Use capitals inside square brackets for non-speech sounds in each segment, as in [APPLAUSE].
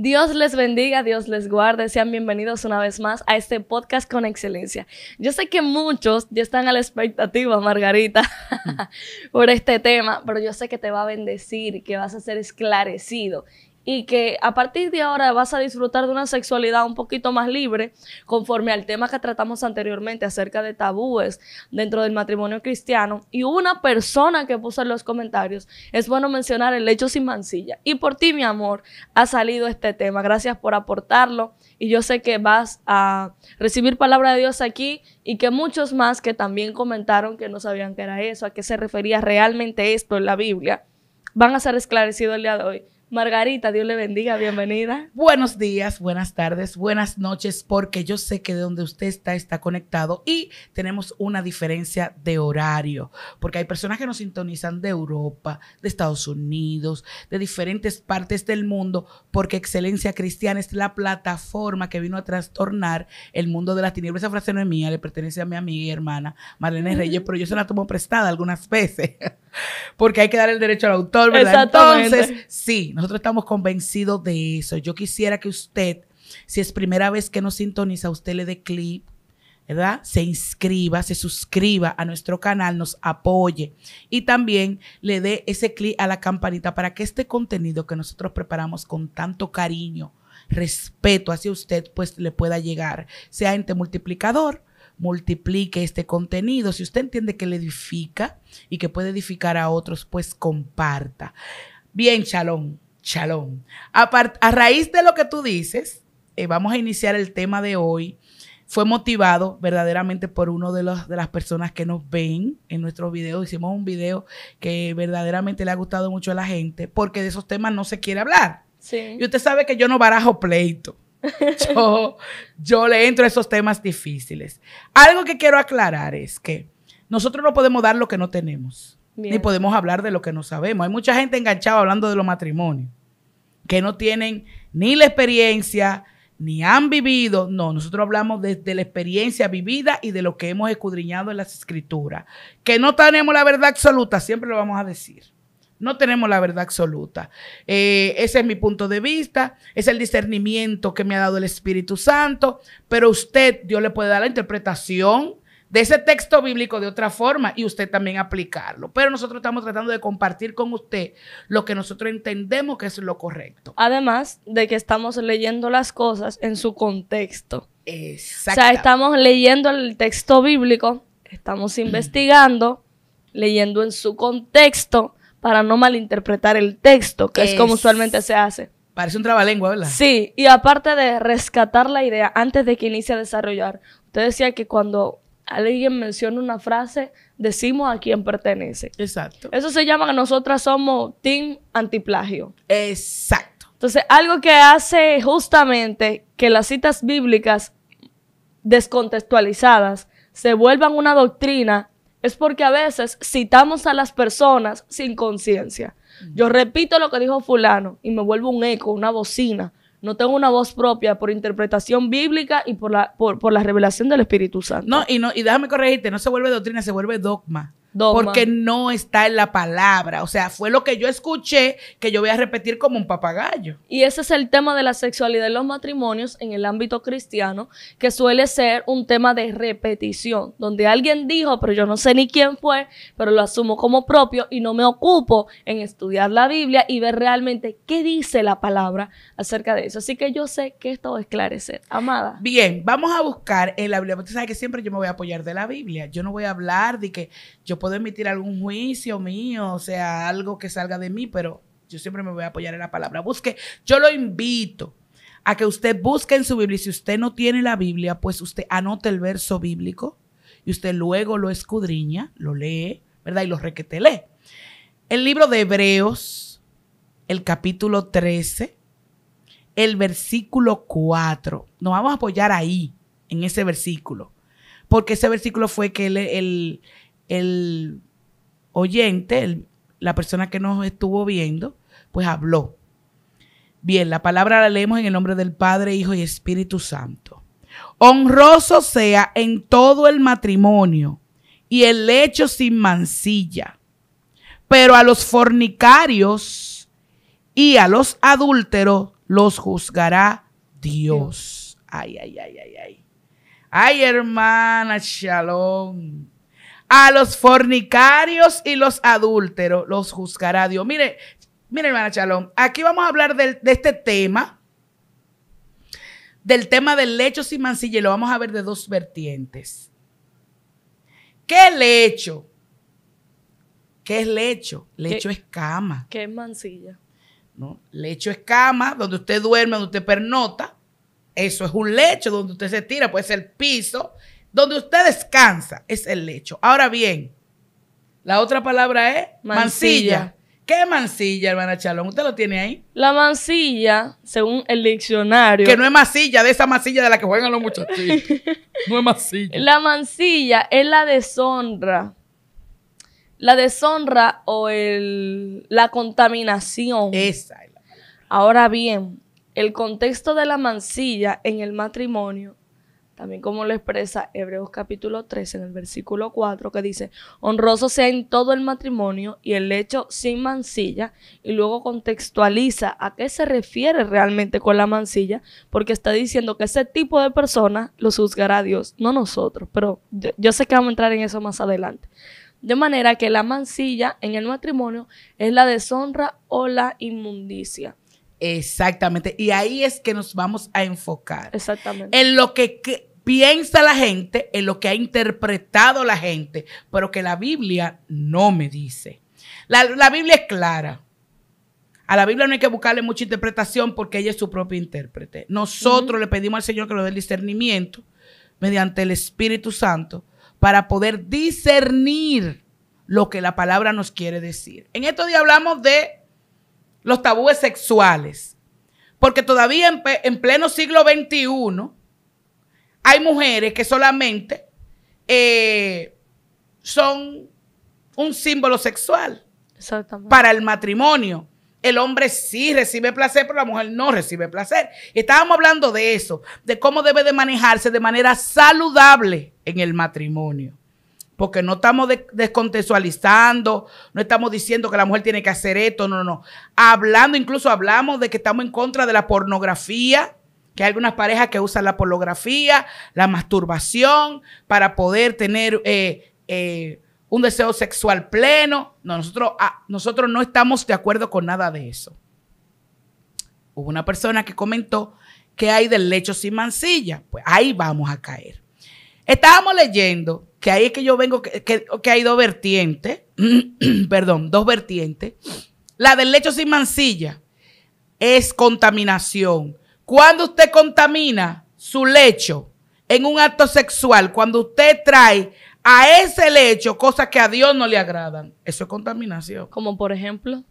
Dios les bendiga, Dios les guarde. Sean bienvenidos una vez más a este podcast con excelencia. Yo sé que muchos ya están a la expectativa, Margarita, [LAUGHS] por este tema, pero yo sé que te va a bendecir, que vas a ser esclarecido y que a partir de ahora vas a disfrutar de una sexualidad un poquito más libre conforme al tema que tratamos anteriormente acerca de tabúes dentro del matrimonio cristiano. Y una persona que puso en los comentarios, es bueno mencionar el hecho sin mancilla. Y por ti, mi amor, ha salido este tema. Gracias por aportarlo y yo sé que vas a recibir palabra de Dios aquí y que muchos más que también comentaron que no sabían qué era eso, a qué se refería realmente esto en la Biblia, van a ser esclarecidos el día de hoy Margarita, Dios le bendiga, bienvenida. Buenos días, buenas tardes, buenas noches, porque yo sé que de donde usted está está conectado y tenemos una diferencia de horario, porque hay personas que nos sintonizan de Europa, de Estados Unidos, de diferentes partes del mundo, porque Excelencia Cristiana es la plataforma que vino a trastornar el mundo de las tinieblas. Esa frase no es mía, le pertenece a mi amiga y hermana Marlene Reyes, pero yo se la tomo prestada algunas veces. [LAUGHS] porque hay que dar el derecho al autor, ¿verdad? Entonces, sí, nosotros estamos convencidos de eso. Yo quisiera que usted, si es primera vez que nos sintoniza, usted le dé clic, ¿verdad? Se inscriba, se suscriba a nuestro canal, nos apoye y también le dé ese clic a la campanita para que este contenido que nosotros preparamos con tanto cariño, respeto hacia usted, pues le pueda llegar, sea ente multiplicador multiplique este contenido. Si usted entiende que le edifica y que puede edificar a otros, pues comparta. Bien, chalón chalón A, raíz de lo que tú dices, eh, vamos a iniciar el tema de hoy. Fue motivado verdaderamente por uno de, de las personas que nos ven en nuestros videos. Hicimos un video que verdaderamente le ha gustado mucho a la gente porque de esos temas no se quiere hablar. Sí. Y usted sabe que yo no barajo pleito. [LAUGHS] Yo, yo le entro a esos temas difíciles. Algo que quiero aclarar es que nosotros no podemos dar lo que no tenemos, ni podemos hablar de lo que no sabemos. Hay mucha gente enganchada hablando de los matrimonios, que no tienen ni la experiencia, ni han vivido. No, nosotros hablamos desde de la experiencia vivida y de lo que hemos escudriñado en las escrituras. Que no tenemos la verdad absoluta, siempre lo vamos a decir. No tenemos la verdad absoluta. Eh, ese es mi punto de vista, es el discernimiento que me ha dado el Espíritu Santo, pero usted, Dios le puede dar la interpretación de ese texto bíblico de otra forma y usted también aplicarlo. Pero nosotros estamos tratando de compartir con usted lo que nosotros entendemos que es lo correcto. Además de que estamos leyendo las cosas en su contexto. Exacto. O sea, estamos leyendo el texto bíblico, estamos [CLEARS THROAT] investigando, leyendo en su contexto para no malinterpretar el texto, que es, como usualmente se hace. Parece un trabalengua, ¿verdad? Sí, y aparte de rescatar la idea antes de que inicie a desarrollar, usted decía que cuando alguien menciona una frase, decimos a quién pertenece. Exacto. Eso se llama que nosotras somos team antiplagio. Exacto. Entonces, algo que hace justamente que las citas bíblicas descontextualizadas se vuelvan una doctrina es porque a veces citamos a las personas sin conciencia. Yo repito lo que dijo fulano y me vuelvo un eco, una bocina. No tengo una voz propia por interpretación bíblica y por la, por, por la revelación del Espíritu Santo. No y, no, y déjame corregirte, no se vuelve doctrina, se vuelve dogma. Porque no está en la palabra. O sea, fue lo que yo escuché que yo voy a repetir como un papagayo. Y ese es el tema de la sexualidad en los matrimonios en el ámbito cristiano, que suele ser un tema de repetición, donde alguien dijo, pero yo no sé ni quién fue, pero lo asumo como propio y no me ocupo en estudiar la Biblia y ver realmente qué dice la palabra acerca de eso. Así que yo sé que esto va a esclarecer. Amada. Bien, vamos a buscar en la Biblia. Usted sabe que siempre yo me voy a apoyar de la Biblia. Yo no voy a hablar de que yo puedo emitir algún juicio mío, o sea, algo que salga de mí, pero yo siempre me voy a apoyar en la palabra. Busque, yo lo invito a que usted busque en su Biblia. Y si usted no tiene la Biblia, pues usted anote el verso bíblico y usted luego lo escudriña, lo lee, ¿verdad? Y lo lee El libro de Hebreos, el capítulo 13, el versículo 4. Nos vamos a apoyar ahí, en ese versículo. Porque ese versículo fue que el, el oyente, la persona que nos estuvo viendo, pues habló. Bien, la palabra la leemos en el nombre del Padre, Hijo y Espíritu Santo. Honroso sea en todo el matrimonio y el lecho sin mancilla, pero a los fornicarios y a los adúlteros los juzgará Dios. Ay, ay, ay, ay, ay. Ay, hermana, shalom a los fornicarios y los adúlteros los juzgará Dios. Mire, mire hermana Chalón, aquí vamos a hablar de, este tema, del tema del lecho sin mancilla, y lo vamos a ver de dos vertientes. ¿Qué lecho? ¿Qué es lecho? Lecho es cama. ¿Qué es mancilla? ¿No? Lecho es cama, donde usted duerme, donde usted pernota. Eso es un lecho donde usted se tira, puede ser piso, donde usted descansa es el lecho. Ahora bien, la otra palabra es mancilla. que ¿Qué mancilla, hermana Chalón? ¿Usted lo tiene ahí? La mancilla, según el diccionario. Que no es masilla, de esa masilla de la que juegan los muchachos. [LAUGHS] no es masilla. La mancilla es la deshonra. La deshonra o el, la contaminación. Esa es Ahora bien, el contexto de la mancilla en el matrimonio también como lo expresa Hebreos capítulo 3 en el versículo 4 que dice, honroso sea en todo el matrimonio y el hecho sin mancilla, y luego contextualiza a qué se refiere realmente con la mancilla, porque está diciendo que ese tipo de persona lo juzgará Dios, no nosotros, pero yo, yo sé que vamos a entrar en eso más adelante. De manera que la mancilla en el matrimonio es la deshonra o la inmundicia. Exactamente. Y ahí es que nos vamos a enfocar. Exactamente. En lo que, piensa la gente, en lo que ha interpretado la gente, pero que la Biblia no me dice. La, Biblia es clara. A la Biblia no hay que buscarle mucha interpretación porque ella es su propia intérprete. Nosotros le pedimos al Señor que nos dé el discernimiento mediante el Espíritu Santo para poder discernir lo que la palabra nos quiere decir. En estos días hablamos de los tabúes sexuales. Porque todavía en, pleno siglo XXI hay mujeres que solamente eh, son un símbolo sexual para el matrimonio. El hombre sí recibe placer, pero la mujer no recibe placer. Estábamos hablando de eso, de cómo debe de manejarse de manera saludable en el matrimonio. Porque no estamos descontextualizando, no estamos diciendo que la mujer tiene que hacer esto, no, no. Hablando, incluso hablamos de que estamos en contra de la pornografía, que hay algunas parejas que usan la pornografía, la masturbación, para poder tener eh, eh, un deseo sexual pleno. No, nosotros, ah, nosotros no estamos de acuerdo con nada de eso. Hubo una persona que comentó que hay del lecho sin mancilla. Pues ahí vamos a caer. Estábamos leyendo que ahí es que yo vengo, que, que, hay dos vertientes, [CLEARS THROAT] perdón, dos vertientes. La del lecho sin mancilla es contaminación. Cuando usted contamina su lecho en un acto sexual, cuando usted trae a ese lecho cosas que a Dios no le agradan, eso es contaminación. Como por ejemplo,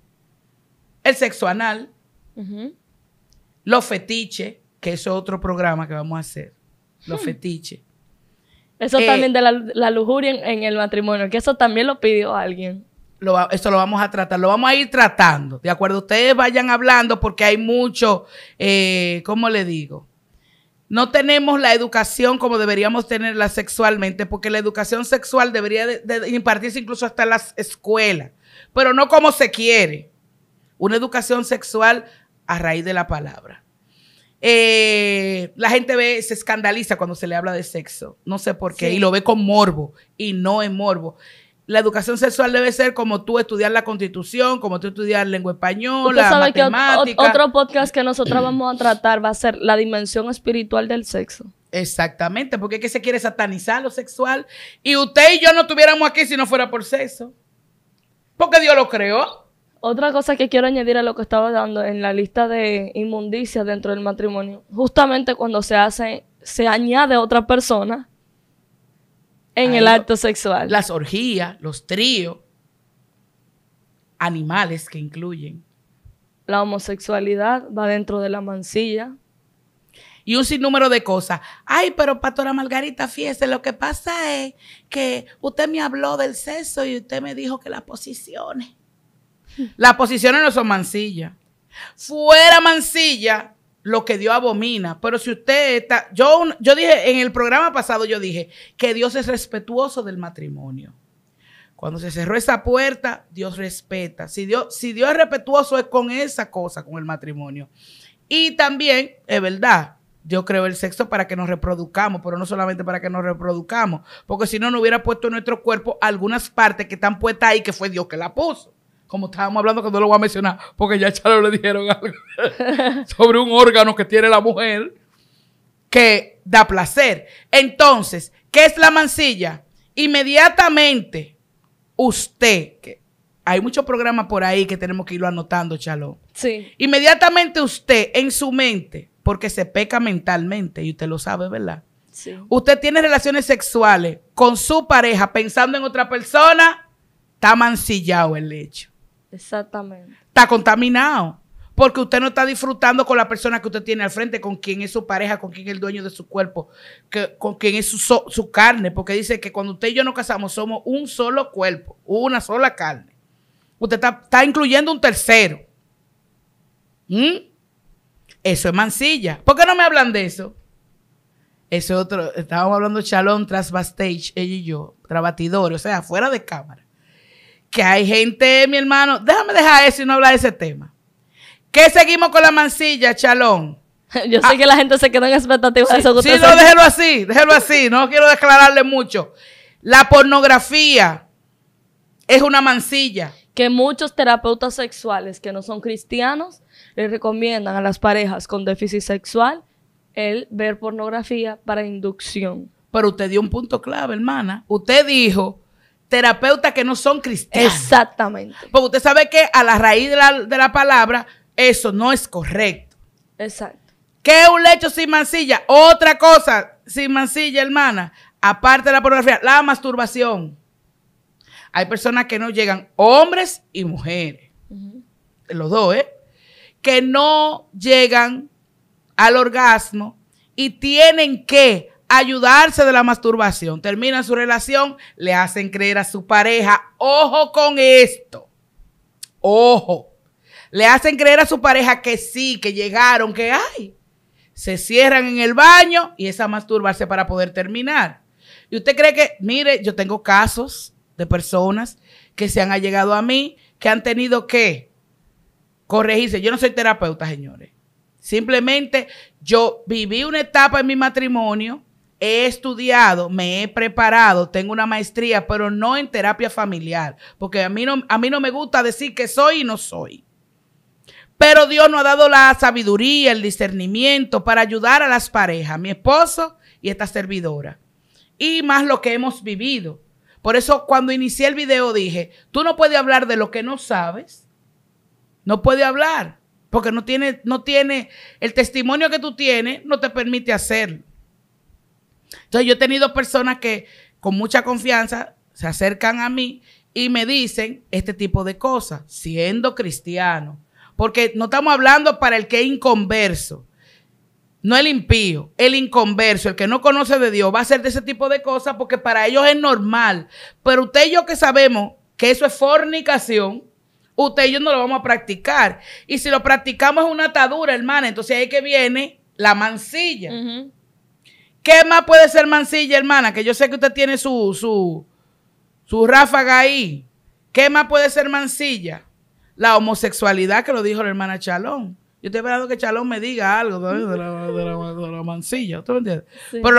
el sexo anal, los fetiches, que eso es otro programa que vamos a hacer, los hmm. fetiches. Eso eh, también de la, lujuria en, el matrimonio, que eso también lo pidió alguien. eso lo vamos a tratar, lo vamos a ir tratando, ¿de acuerdo? Ustedes vayan hablando porque hay mucho, eh, ¿cómo le digo? No tenemos la educación como deberíamos tenerla sexualmente, porque la educación sexual debería de, impartirse incluso hasta las escuelas, pero no como se quiere. Una educación sexual a raíz de la palabra. Eh, la gente ve, se escandaliza cuando se le habla de sexo, no sé por qué, y lo ve con morbo, y no es morbo. La educación sexual debe ser como tú estudiar la constitución, como tú estudiar lengua española, matemática. otro podcast que nosotros vamos a tratar va a ser la dimensión espiritual del sexo. Exactamente, porque es que se quiere satanizar lo sexual. Y usted y yo no estuviéramos aquí si no fuera por sexo. Porque Dios lo creó. Otra cosa que quiero añadir a lo que estaba dando en la lista de inmundicias dentro del matrimonio, justamente cuando se hace, se añade otra persona en el acto sexual. Las orgías, los tríos, animales que incluyen. La homosexualidad va dentro de la mancilla. Y un sinnúmero de cosas. Ay, pero Pastora Margarita, fíjese, lo que pasa es que usted me habló del sexo y usted me dijo que las posiciones. Las posiciones no son mancillas. Fuera mancilla lo que Dios abomina. Pero si usted está, yo, yo dije, en el programa pasado yo dije que Dios es respetuoso del matrimonio. Cuando se cerró esa puerta, Dios respeta. Si Dios, si Dios es respetuoso es con esa cosa, con el matrimonio. Y también, es verdad, Dios creó el sexo para que nos reproduzcamos, pero no solamente para que nos reproduzcamos, porque si no, no hubiera puesto en nuestro cuerpo algunas partes que están puestas ahí, que fue Dios que la puso como estábamos hablando, que no lo voy a mencionar, porque ya Charo le dijeron algo [LAUGHS] sobre un órgano que tiene la mujer que da placer. Entonces, ¿qué es la mancilla? Inmediatamente, usted, hay muchos programas por ahí que tenemos que irlo anotando, Chalo. Sí. Inmediatamente usted, en su mente, porque se peca mentalmente, y usted lo sabe, ¿verdad? Sí. Usted tiene relaciones sexuales con su pareja pensando en otra persona, está mancillado el hecho. Exactamente. Está contaminado. Porque usted no está disfrutando con la persona que usted tiene al frente, con quien es su pareja, con quien es el dueño de su cuerpo, con quien es su, carne. Porque dice que cuando usted y yo nos casamos somos un solo cuerpo, una sola carne. Usted está, incluyendo un tercero. ¿Mm? Eso es mancilla. ¿Por qué no me hablan de eso? Eso otro, estábamos hablando chalón tras backstage, ella y yo, trabatidores o sea, fuera de cámara que hay gente, mi hermano, déjame dejar eso y no hablar de ese tema. ¿Qué seguimos con la mancilla, Chalón? [LAUGHS] Yo sé ah. que la gente se queda en expectativa Sí, sí no, déjelo así, déjelo así, no quiero declararle mucho. La pornografía es una mancilla. Que muchos terapeutas sexuales que no son cristianos le recomiendan a las parejas con déficit sexual el ver pornografía para inducción. Pero usted dio un punto clave, hermana. Usted dijo terapeutas que no son cristianos. Exactamente. Porque usted sabe que a la raíz de la, palabra, eso no es correcto. Exacto. ¿Qué es un lecho sin mancilla? Otra cosa sin mancilla, hermana, aparte de la pornografía, la masturbación. Hay personas que no llegan, hombres y mujeres, los dos, ¿eh? Que no llegan al orgasmo y tienen que ayudarse de la masturbación. Terminan su relación, le hacen creer a su pareja, ojo con esto, ojo, le hacen creer a su pareja que sí, que llegaron, que hay. Se cierran en el baño y esa masturbarse para poder terminar. Y usted cree que, mire, yo tengo casos de personas que se han allegado a mí, que han tenido que corregirse. Yo no soy terapeuta, señores. Simplemente yo viví una etapa en mi matrimonio he estudiado, me he preparado, tengo una maestría, pero no en terapia familiar, porque a mí no, a mí no me gusta decir que soy y no soy. Pero Dios nos ha dado la sabiduría, el discernimiento para ayudar a las parejas, mi esposo y esta servidora. Y más lo que hemos vivido. Por eso cuando inicié el video dije, tú no puedes hablar de lo que no sabes. No puedes hablar, porque no tiene, no tiene, el testimonio que tú tienes no te permite hacerlo. Entonces yo he tenido personas que con mucha confianza se acercan a mí y me dicen este tipo de cosas, siendo cristiano. Porque no estamos hablando para el que es inconverso, no el impío, el inconverso, el que no conoce de Dios, va a hacer de ese tipo de cosas porque para ellos es normal. Pero usted y yo que sabemos que eso es fornicación, usted y yo no lo vamos a practicar. Y si lo practicamos es una atadura, hermana. Entonces ahí que viene la mancilla. ¿Qué más puede ser mancilla, hermana? Que yo sé que usted tiene su, su, su ráfaga ahí. ¿Qué más puede ser mancilla? La homosexualidad que lo dijo la hermana Chalón. Yo estoy esperando que Chalón me diga algo de la, de la, mancilla. Pero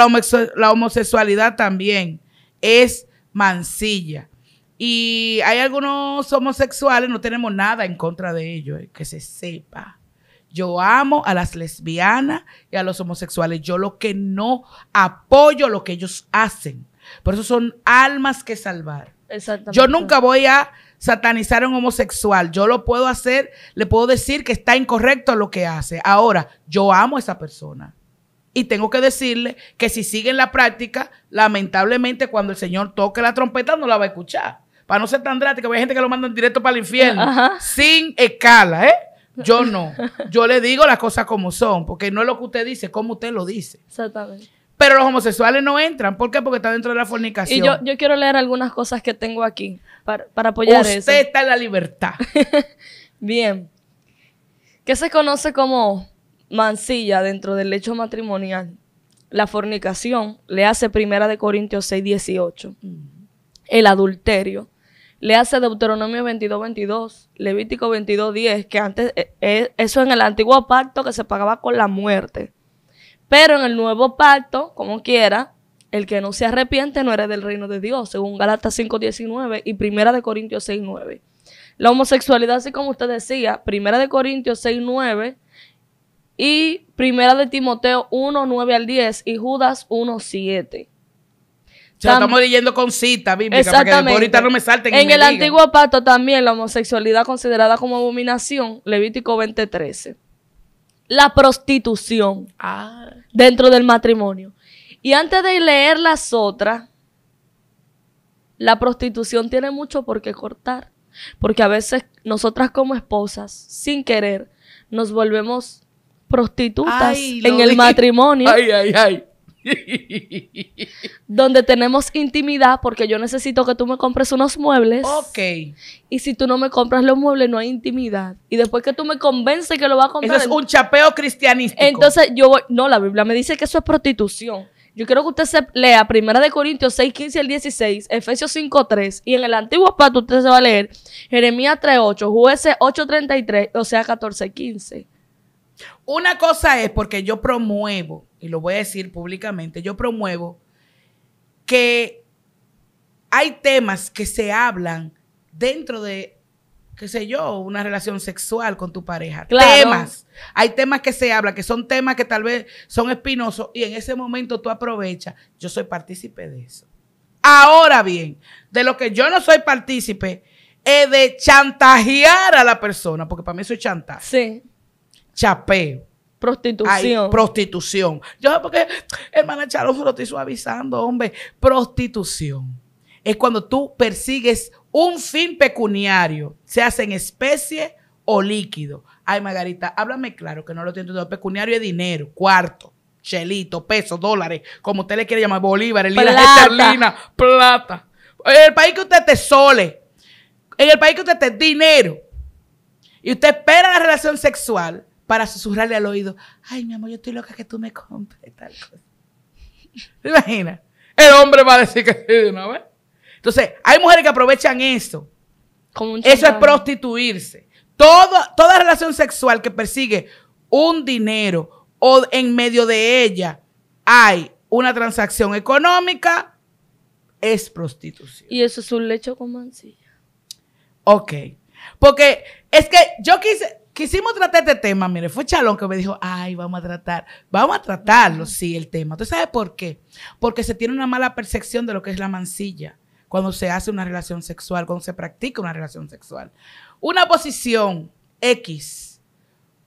la homosexualidad también es mancilla. Y hay algunos homosexuales, no tenemos nada en contra de ellos, eh, que se sepa. Yo amo a las lesbianas y a los homosexuales. Yo lo que no apoyo lo que ellos hacen. Por eso son almas que salvar. Exactamente. Yo nunca voy a satanizar a un homosexual. Yo lo puedo hacer, le puedo decir que está incorrecto lo que hace. Ahora, yo amo a esa persona. Y tengo que decirle que si sigue en la práctica, lamentablemente cuando el Señor toque la trompeta no la va a escuchar. Para no ser tan drástico, hay gente que lo manda en directo para el infierno, sin escala, ¿eh? Yo no. Yo le digo las cosas como son, porque no es lo que usted dice, como usted lo dice. Exactamente. Pero los homosexuales no entran. ¿Por qué? Porque está dentro de la fornicación. Y yo, quiero leer algunas cosas que tengo aquí para, para apoyar eso. Usted está en la libertad. [LAUGHS] Bien. ¿Qué se conoce como mancilla dentro del lecho matrimonial? La fornicación le hace primera de Corintios 6, 18. Mm. El adulterio le hace Deuteronomio 22.22, Levítico 22.10, que antes, eh, eh, eso en el antiguo pacto que se pagaba con la muerte. Pero en el nuevo pacto, como quiera, el que no se arrepiente no eres del reino de Dios, según Galatas 5.19 y Primera de Corintios 6.9. La homosexualidad, así como usted decía, Primera de Corintios 6.9 y Primera de Timoteo 1.9 al 10 y Judas 1.7 estamos leyendo con cita bíblica para que ahorita no me salten. En el antiguo pacto también la homosexualidad considerada como abominación, Levítico 20:13. La prostitución ah. dentro del matrimonio. Y antes de leer las otras, la prostitución tiene mucho por qué cortar. Porque a veces nosotras como esposas, sin querer, nos volvemos prostitutas en el matrimonio. [LAUGHS] Ay, ay, ay. [LAUGHS] donde tenemos intimidad porque yo necesito que tú me compres unos muebles. Ok. Y si tú no me compras los muebles, no hay intimidad. Y después que tú me convences que lo vas a comprar. Eso es un chapeo cristianístico. Entonces yo voy, no, la Biblia me dice que eso es prostitución. Yo quiero que usted se lea Primera de Corintios 6, 15 al 16, Efesios 5, 3, y en el Antiguo Pacto usted se va a leer Jeremías 3, 8, Jueces 8, 33, o sea, 14, 15. Una cosa es porque yo promuevo, y lo voy a decir públicamente, yo promuevo que hay temas que se hablan dentro de, qué sé yo, una relación sexual con tu pareja. Temas. Hay temas que se hablan, que son temas que tal vez son espinosos y en ese momento tú aprovechas. Yo soy partícipe de eso. Ahora bien, de lo que yo no soy partícipe es de chantajear a la persona, porque para mí eso es chantaje. Sí chapeo. Prostitución. prostitución. Yo porque, hermana Charo, lo estoy suavizando, hombre. Prostitución. Es cuando tú persigues un fin pecuniario, se hace en especie o líquido. Ay, Margarita, háblame claro que no lo tiene todo. Pecuniario es dinero, cuarto, chelito, pesos, dólares, como usted le quiere llamar, bolívares, elina, esterlinas, plata. En el país que usted te sole, en el país que usted te dinero, y usted espera la relación sexual, para susurrarle al oído, ay, mi amor, yo estoy loca que tú me compres tal cosa. [LAUGHS] ¿Te imaginas? El hombre va a decir que sí de una vez. Entonces, hay mujeres que aprovechan eso. eso es prostituirse. toda relación sexual que persigue un dinero o en medio de ella hay una transacción económica, es prostitución. Y eso es un lecho con mancilla. Ok. Porque es que yo quise, Quisimos tratar este tema, mire, fue Chalón que me dijo, ay, vamos a tratar, vamos a tratarlo, sí, el tema. ¿Tú sabes por qué? Porque se tiene una mala percepción de lo que es la mancilla cuando se hace una relación sexual, cuando se practica una relación sexual. Una posición X,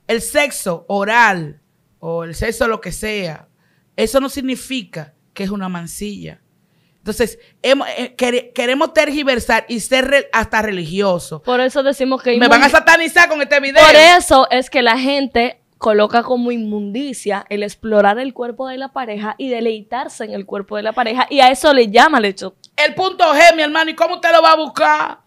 el sexo oral o el sexo lo que sea, eso no significa que es una mancilla. Entonces, eh, queremos tergiversar y ser hasta religioso. Por eso decimos que... Me van a satanizar con este video. Por eso es que la gente coloca como inmundicia el explorar el cuerpo de la pareja y deleitarse en el cuerpo de la pareja y a eso le llama el hecho. El punto G, mi hermano, ¿y cómo usted lo va a buscar?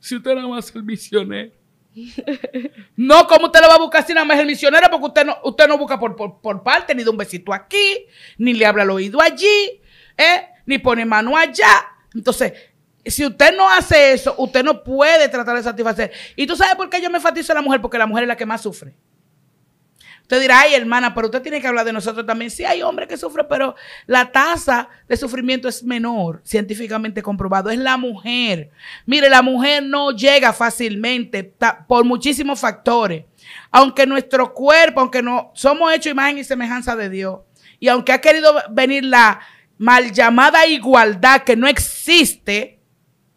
Si usted nada más es el misionero. [LAUGHS] no, ¿cómo usted lo va a buscar si nada más es el misionero? Porque usted no, usted no busca por, por, parte, ni de un besito aquí, ni le habla al oído allí. ¿eh? ni pone mano allá. Entonces, si usted no hace eso, usted no puede tratar de satisfacer. ¿Y tú sabes por qué yo me enfatizo a la mujer? Porque la mujer es la que más sufre. Usted dirá, ay hermana, pero usted tiene que hablar de nosotros también. Sí, hay hombres que sufren, pero la tasa de sufrimiento es menor, científicamente comprobado. Es la mujer. Mire, la mujer no llega fácilmente por muchísimos factores. Aunque nuestro cuerpo, aunque no somos hechos imagen y semejanza de Dios, y aunque ha querido venir la, mal llamada igualdad que no existe,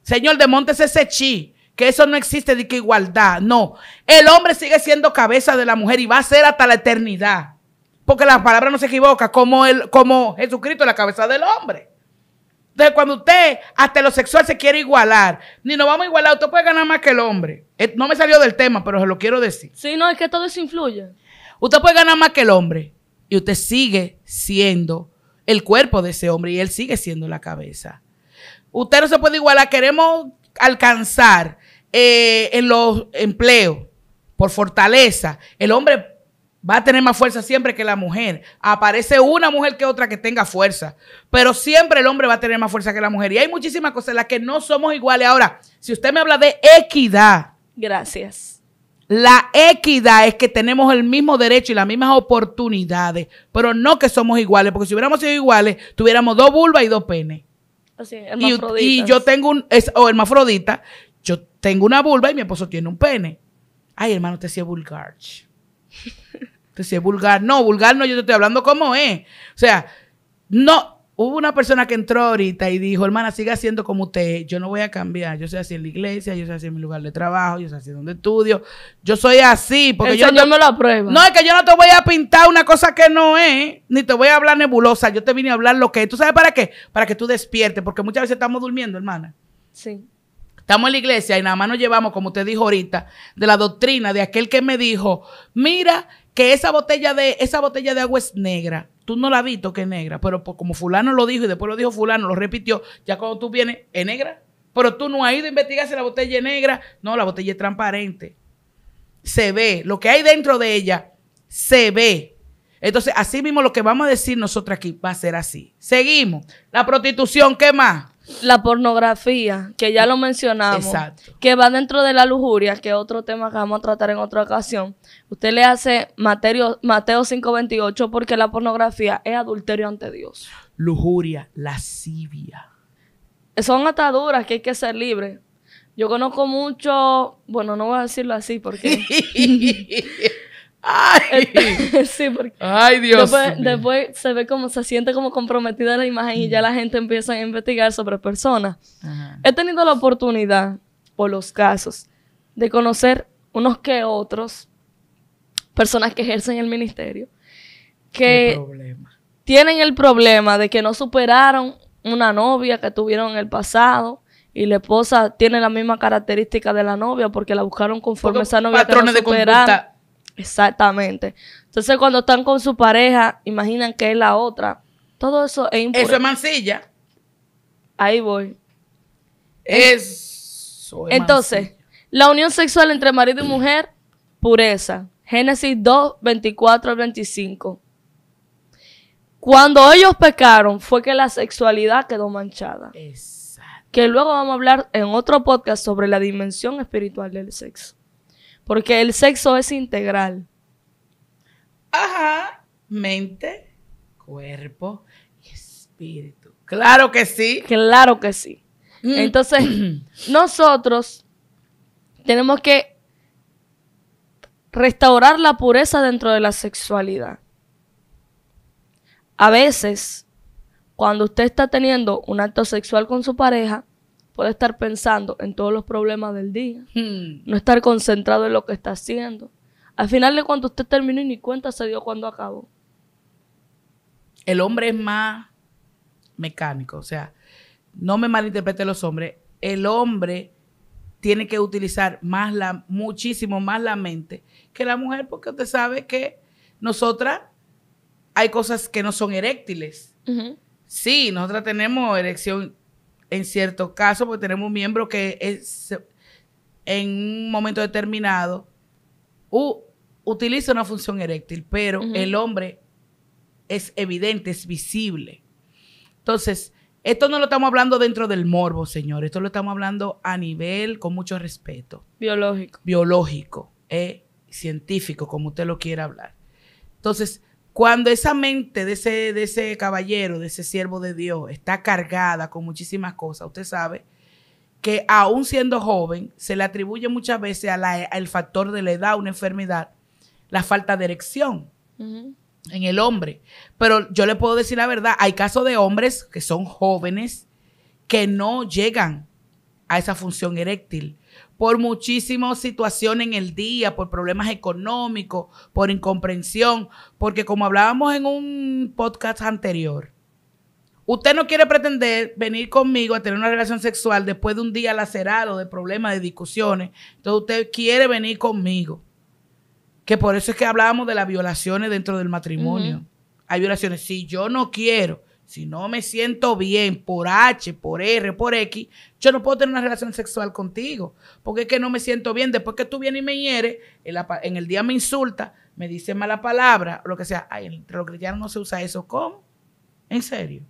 señor, de Montes, ese chi, que eso no existe de que igualdad, no. El hombre sigue siendo cabeza de la mujer y va a ser hasta la eternidad. Porque la palabra no se equivoca, como, el, como Jesucristo es la cabeza del hombre. Entonces, cuando usted hasta lo sexual se quiere igualar, ni nos vamos a igualar, usted puede ganar más que el hombre. Eh, no me salió del tema, pero se lo quiero decir. Sí, no, es que todo eso influye. Usted puede ganar más que el hombre y usted sigue siendo el cuerpo de ese hombre y él sigue siendo la cabeza. Usted no se puede igualar, queremos alcanzar eh, en los empleos por fortaleza. El hombre va a tener más fuerza siempre que la mujer. Aparece una mujer que otra que tenga fuerza, pero siempre el hombre va a tener más fuerza que la mujer. Y hay muchísimas cosas en las que no somos iguales. Ahora, si usted me habla de equidad. Gracias. La equidad es que tenemos el mismo derecho y las mismas oportunidades, pero no que somos iguales, porque si hubiéramos sido iguales, tuviéramos dos vulvas y dos penes. Así, y, y, yo tengo un, o hermafrodita, yo tengo una vulva y mi esposo tiene un pene. Ay, hermano, te decía vulgar. Usted sí [LAUGHS] vulgar. No, vulgar no, yo te estoy hablando como es. O sea, no, Hubo una persona que entró ahorita y dijo, hermana, siga siendo como usted, yo no voy a cambiar, yo soy así en la iglesia, yo soy así en mi lugar de trabajo, yo soy así donde estudio, yo soy así. Porque yo no, me lo aprueba. No, es que yo no te voy a pintar una cosa que no es, ni te voy a hablar nebulosa, yo te vine a hablar lo que es. ¿Tú sabes para qué? Para que tú despiertes, porque muchas veces estamos durmiendo, hermana. Sí. Estamos en la iglesia y nada más nos llevamos, como usted dijo ahorita, de la doctrina de aquel que me dijo, mira que esa botella de, esa botella de agua es negra tú no la visto que es negra, pero pues, como fulano lo dijo y después lo dijo fulano, lo repitió, ya cuando tú vienes, es negra. Pero tú no has ido a investigar si la botella es negra. No, la botella es transparente. Se ve. Lo que hay dentro de ella, se ve. Entonces, así mismo lo que vamos a decir nosotros aquí va a ser así. Seguimos. La prostitución, ¿qué más? la pornografía, que ya lo mencionamos, que va dentro de la lujuria, que es otro tema que vamos a tratar en otra ocasión. Usted le hace Mateo, Mateo 5:28 porque la pornografía es adulterio ante Dios. Lujuria, lascivia. Son ataduras que hay que ser libre. Yo conozco mucho, bueno, no voy a decirlo así porque [LAUGHS] [LAUGHS] ¡Ay! Este, [LAUGHS] sí, porque. ¡Ay, Dios! Después, se ve como, se siente como comprometida la imagen y ya la gente empieza a investigar sobre personas. He tenido la oportunidad, por los casos, de conocer unos que otros, personas que ejercen el ministerio, que tienen el problema de que no superaron una novia que tuvieron en el pasado y la esposa tiene la misma característica de la novia porque la buscaron conforme esa novia patrones Exactamente. Entonces, cuando están con su pareja, imaginan que es la otra. Todo eso es impureza. Eso es mancilla. Ahí voy. Eso es Entonces, la unión sexual entre marido y mujer, pureza. Génesis 2, 24 al 25. Cuando ellos pecaron, fue que la sexualidad quedó manchada. Exacto. Que luego vamos a hablar en otro podcast sobre la dimensión espiritual del sexo. Porque el sexo es integral. Ajá, mente, cuerpo y espíritu. Claro que sí. Claro que sí. Mm. Entonces, [CLEARS THROAT] nosotros tenemos que restaurar la pureza dentro de la sexualidad. A veces, cuando usted está teniendo un acto sexual con su pareja, puede estar pensando en todos los problemas del día, hmm. no estar concentrado en lo que está haciendo. Al final de cuando usted terminó y ni cuenta se dio cuando acabó. El hombre es más mecánico, o sea, no me malinterprete los hombres, el hombre tiene que utilizar más la, muchísimo más la mente que la mujer, porque usted sabe que nosotras hay cosas que no son eréctiles. Sí, nosotras tenemos erección en ciertos casos, porque tenemos un miembro que en un momento determinado utiliza una función eréctil, pero el hombre es evidente, es visible. Entonces, esto no lo estamos hablando dentro del morbo, señor. Esto lo estamos hablando a nivel, con mucho respeto. Biológico. Biológico, eh, científico, como usted lo quiera hablar. Entonces, cuando esa mente de ese, de ese caballero, de ese siervo de Dios, está cargada con muchísimas cosas, usted sabe que aún siendo joven, se le atribuye muchas veces al factor de la edad, una enfermedad, la falta de erección. en el hombre. Pero yo le puedo decir la verdad, hay casos de hombres que son jóvenes que no llegan a esa función eréctil por muchísimas situaciones en el día, por problemas económicos, por incomprensión, porque como hablábamos en un podcast anterior, usted no quiere pretender venir conmigo a tener una relación sexual después de un día lacerado de problemas, de discusiones, entonces usted quiere venir conmigo, que por eso es que hablábamos de las violaciones dentro del matrimonio. Hay violaciones, si yo no quiero si no me siento bien por H, por R, por X, yo no puedo tener una relación sexual contigo, porque es que no me siento bien. Después que tú vienes y me hieres, en, el día me insulta, me dice mala palabra, lo que sea. Ay, entre los cristianos no se usa eso. ¿Cómo? ¿En serio?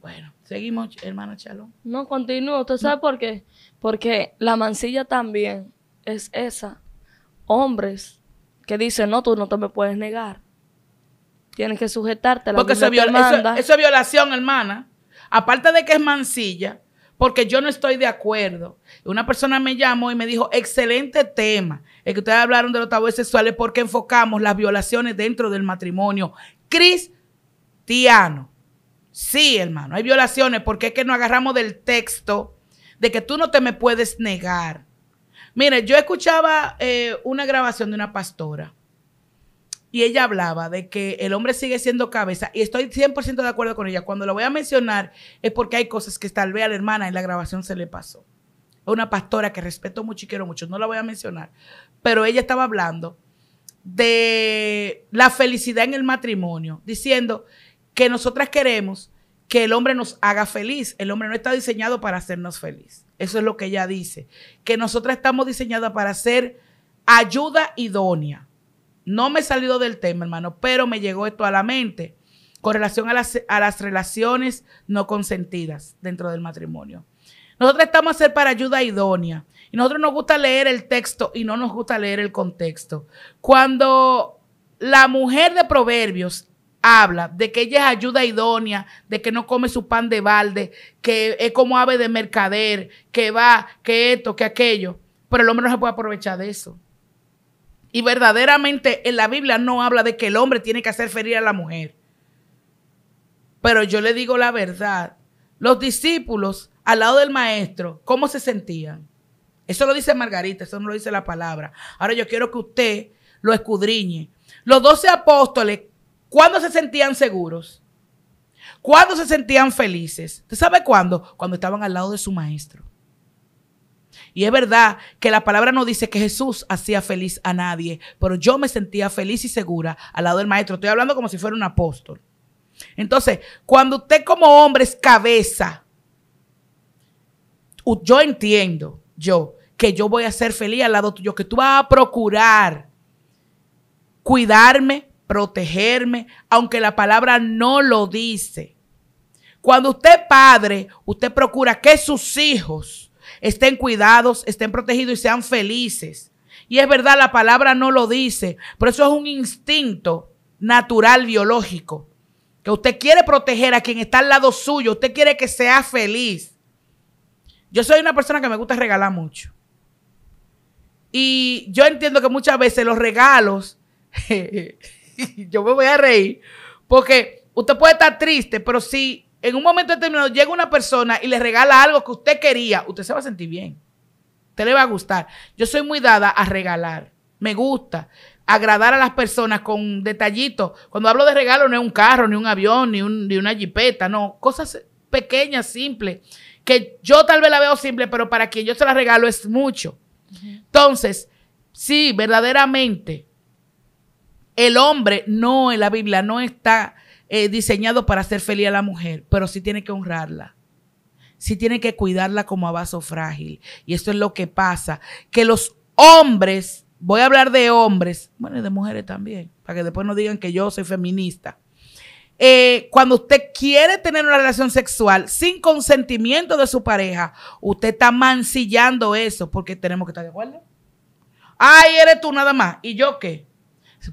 Bueno, seguimos, hermano Chalón. No, continúo. ¿Usted sabe por qué? Porque la mancilla también es esa. Hombres que dicen, no, tú no te me puedes negar. Tienes que sujetarte a la Porque eso, es violación, hermana. Aparte de que es mancilla, porque yo no estoy de acuerdo. Una persona me llamó y me dijo, excelente tema, el que ustedes hablaron de los tabúes sexuales porque enfocamos las violaciones dentro del matrimonio cristiano. Sí, hermano, hay violaciones porque es que nos agarramos del texto de que tú no te me puedes negar. Mire, yo escuchaba eh, una grabación de una pastora y ella hablaba de que el hombre sigue siendo cabeza y estoy 100% de acuerdo con ella. Cuando la voy a mencionar es porque hay cosas que tal vez a la hermana en la grabación se le pasó. una pastora que respeto mucho y quiero mucho, no la voy a mencionar, pero ella estaba hablando de la felicidad en el matrimonio, diciendo que nosotras queremos que el hombre nos haga feliz. El hombre no está diseñado para hacernos feliz. Eso es lo que ella dice. Que nosotras estamos diseñadas para ser ayuda idónea. No me he salido del tema, hermano, pero me llegó esto a la mente con relación a las, relaciones no consentidas dentro del matrimonio. Nosotros estamos a ser para ayuda idónea. Y nosotros nos gusta leer el texto y no nos gusta leer el contexto. Cuando la mujer de Proverbios habla de que ella es ayuda idónea, de que no come su pan de balde, que es como ave de mercader, que va, que esto, que aquello, pero el hombre no se puede aprovechar de eso. Y verdaderamente en la Biblia no habla de que el hombre tiene que hacer ferir a la mujer. Pero yo le digo la verdad. Los discípulos al lado del maestro, ¿cómo se sentían? Eso lo dice Margarita, eso no lo dice la palabra. Ahora yo quiero que usted lo escudriñe. Los doce apóstoles, ¿cuándo se sentían seguros? ¿Cuándo se sentían felices? ¿Usted sabe cuándo? Cuando estaban al lado de su maestro. Y es verdad que la palabra no dice que Jesús hacía feliz a nadie, pero yo me sentía feliz y segura al lado del maestro. Estoy hablando como si fuera un apóstol. Entonces, cuando usted como hombre es cabeza, yo entiendo, yo, que yo voy a ser feliz al lado tuyo, que tú vas a procurar cuidarme, protegerme, aunque la palabra no lo dice. Cuando usted padre, usted procura que sus hijos estén cuidados, estén protegidos y sean felices. Y es verdad, la palabra no lo dice, pero eso es un instinto natural, biológico, que usted quiere proteger a quien está al lado suyo, usted quiere que sea feliz. Yo soy una persona que me gusta regalar mucho. Y yo entiendo que muchas veces los regalos, [LAUGHS] yo me voy a reír, porque usted puede estar triste, pero si en un momento determinado llega una persona y le regala algo que usted quería, usted se va a sentir bien. Usted le va a gustar. Yo soy muy dada a regalar. Me gusta agradar a las personas con detallitos. Cuando hablo de regalo, no es un carro, ni un avión, ni, una jipeta, no. Cosas pequeñas, simples, que yo tal vez la veo simple, pero para quien yo se la regalo es mucho. Entonces, sí, verdaderamente, el hombre, no, en la Biblia no está eh, diseñado para hacer feliz a la mujer, pero sí tiene que honrarla. Sí tiene que cuidarla como a vaso frágil. Y esto es lo que pasa, que los hombres, voy a hablar de hombres, bueno, y de mujeres también, para que después no digan que yo soy feminista. Eh, cuando usted quiere tener una relación sexual sin consentimiento de su pareja, usted está mancillando eso porque tenemos que estar de acuerdo. Ay, eres tú nada más. ¿Y yo qué?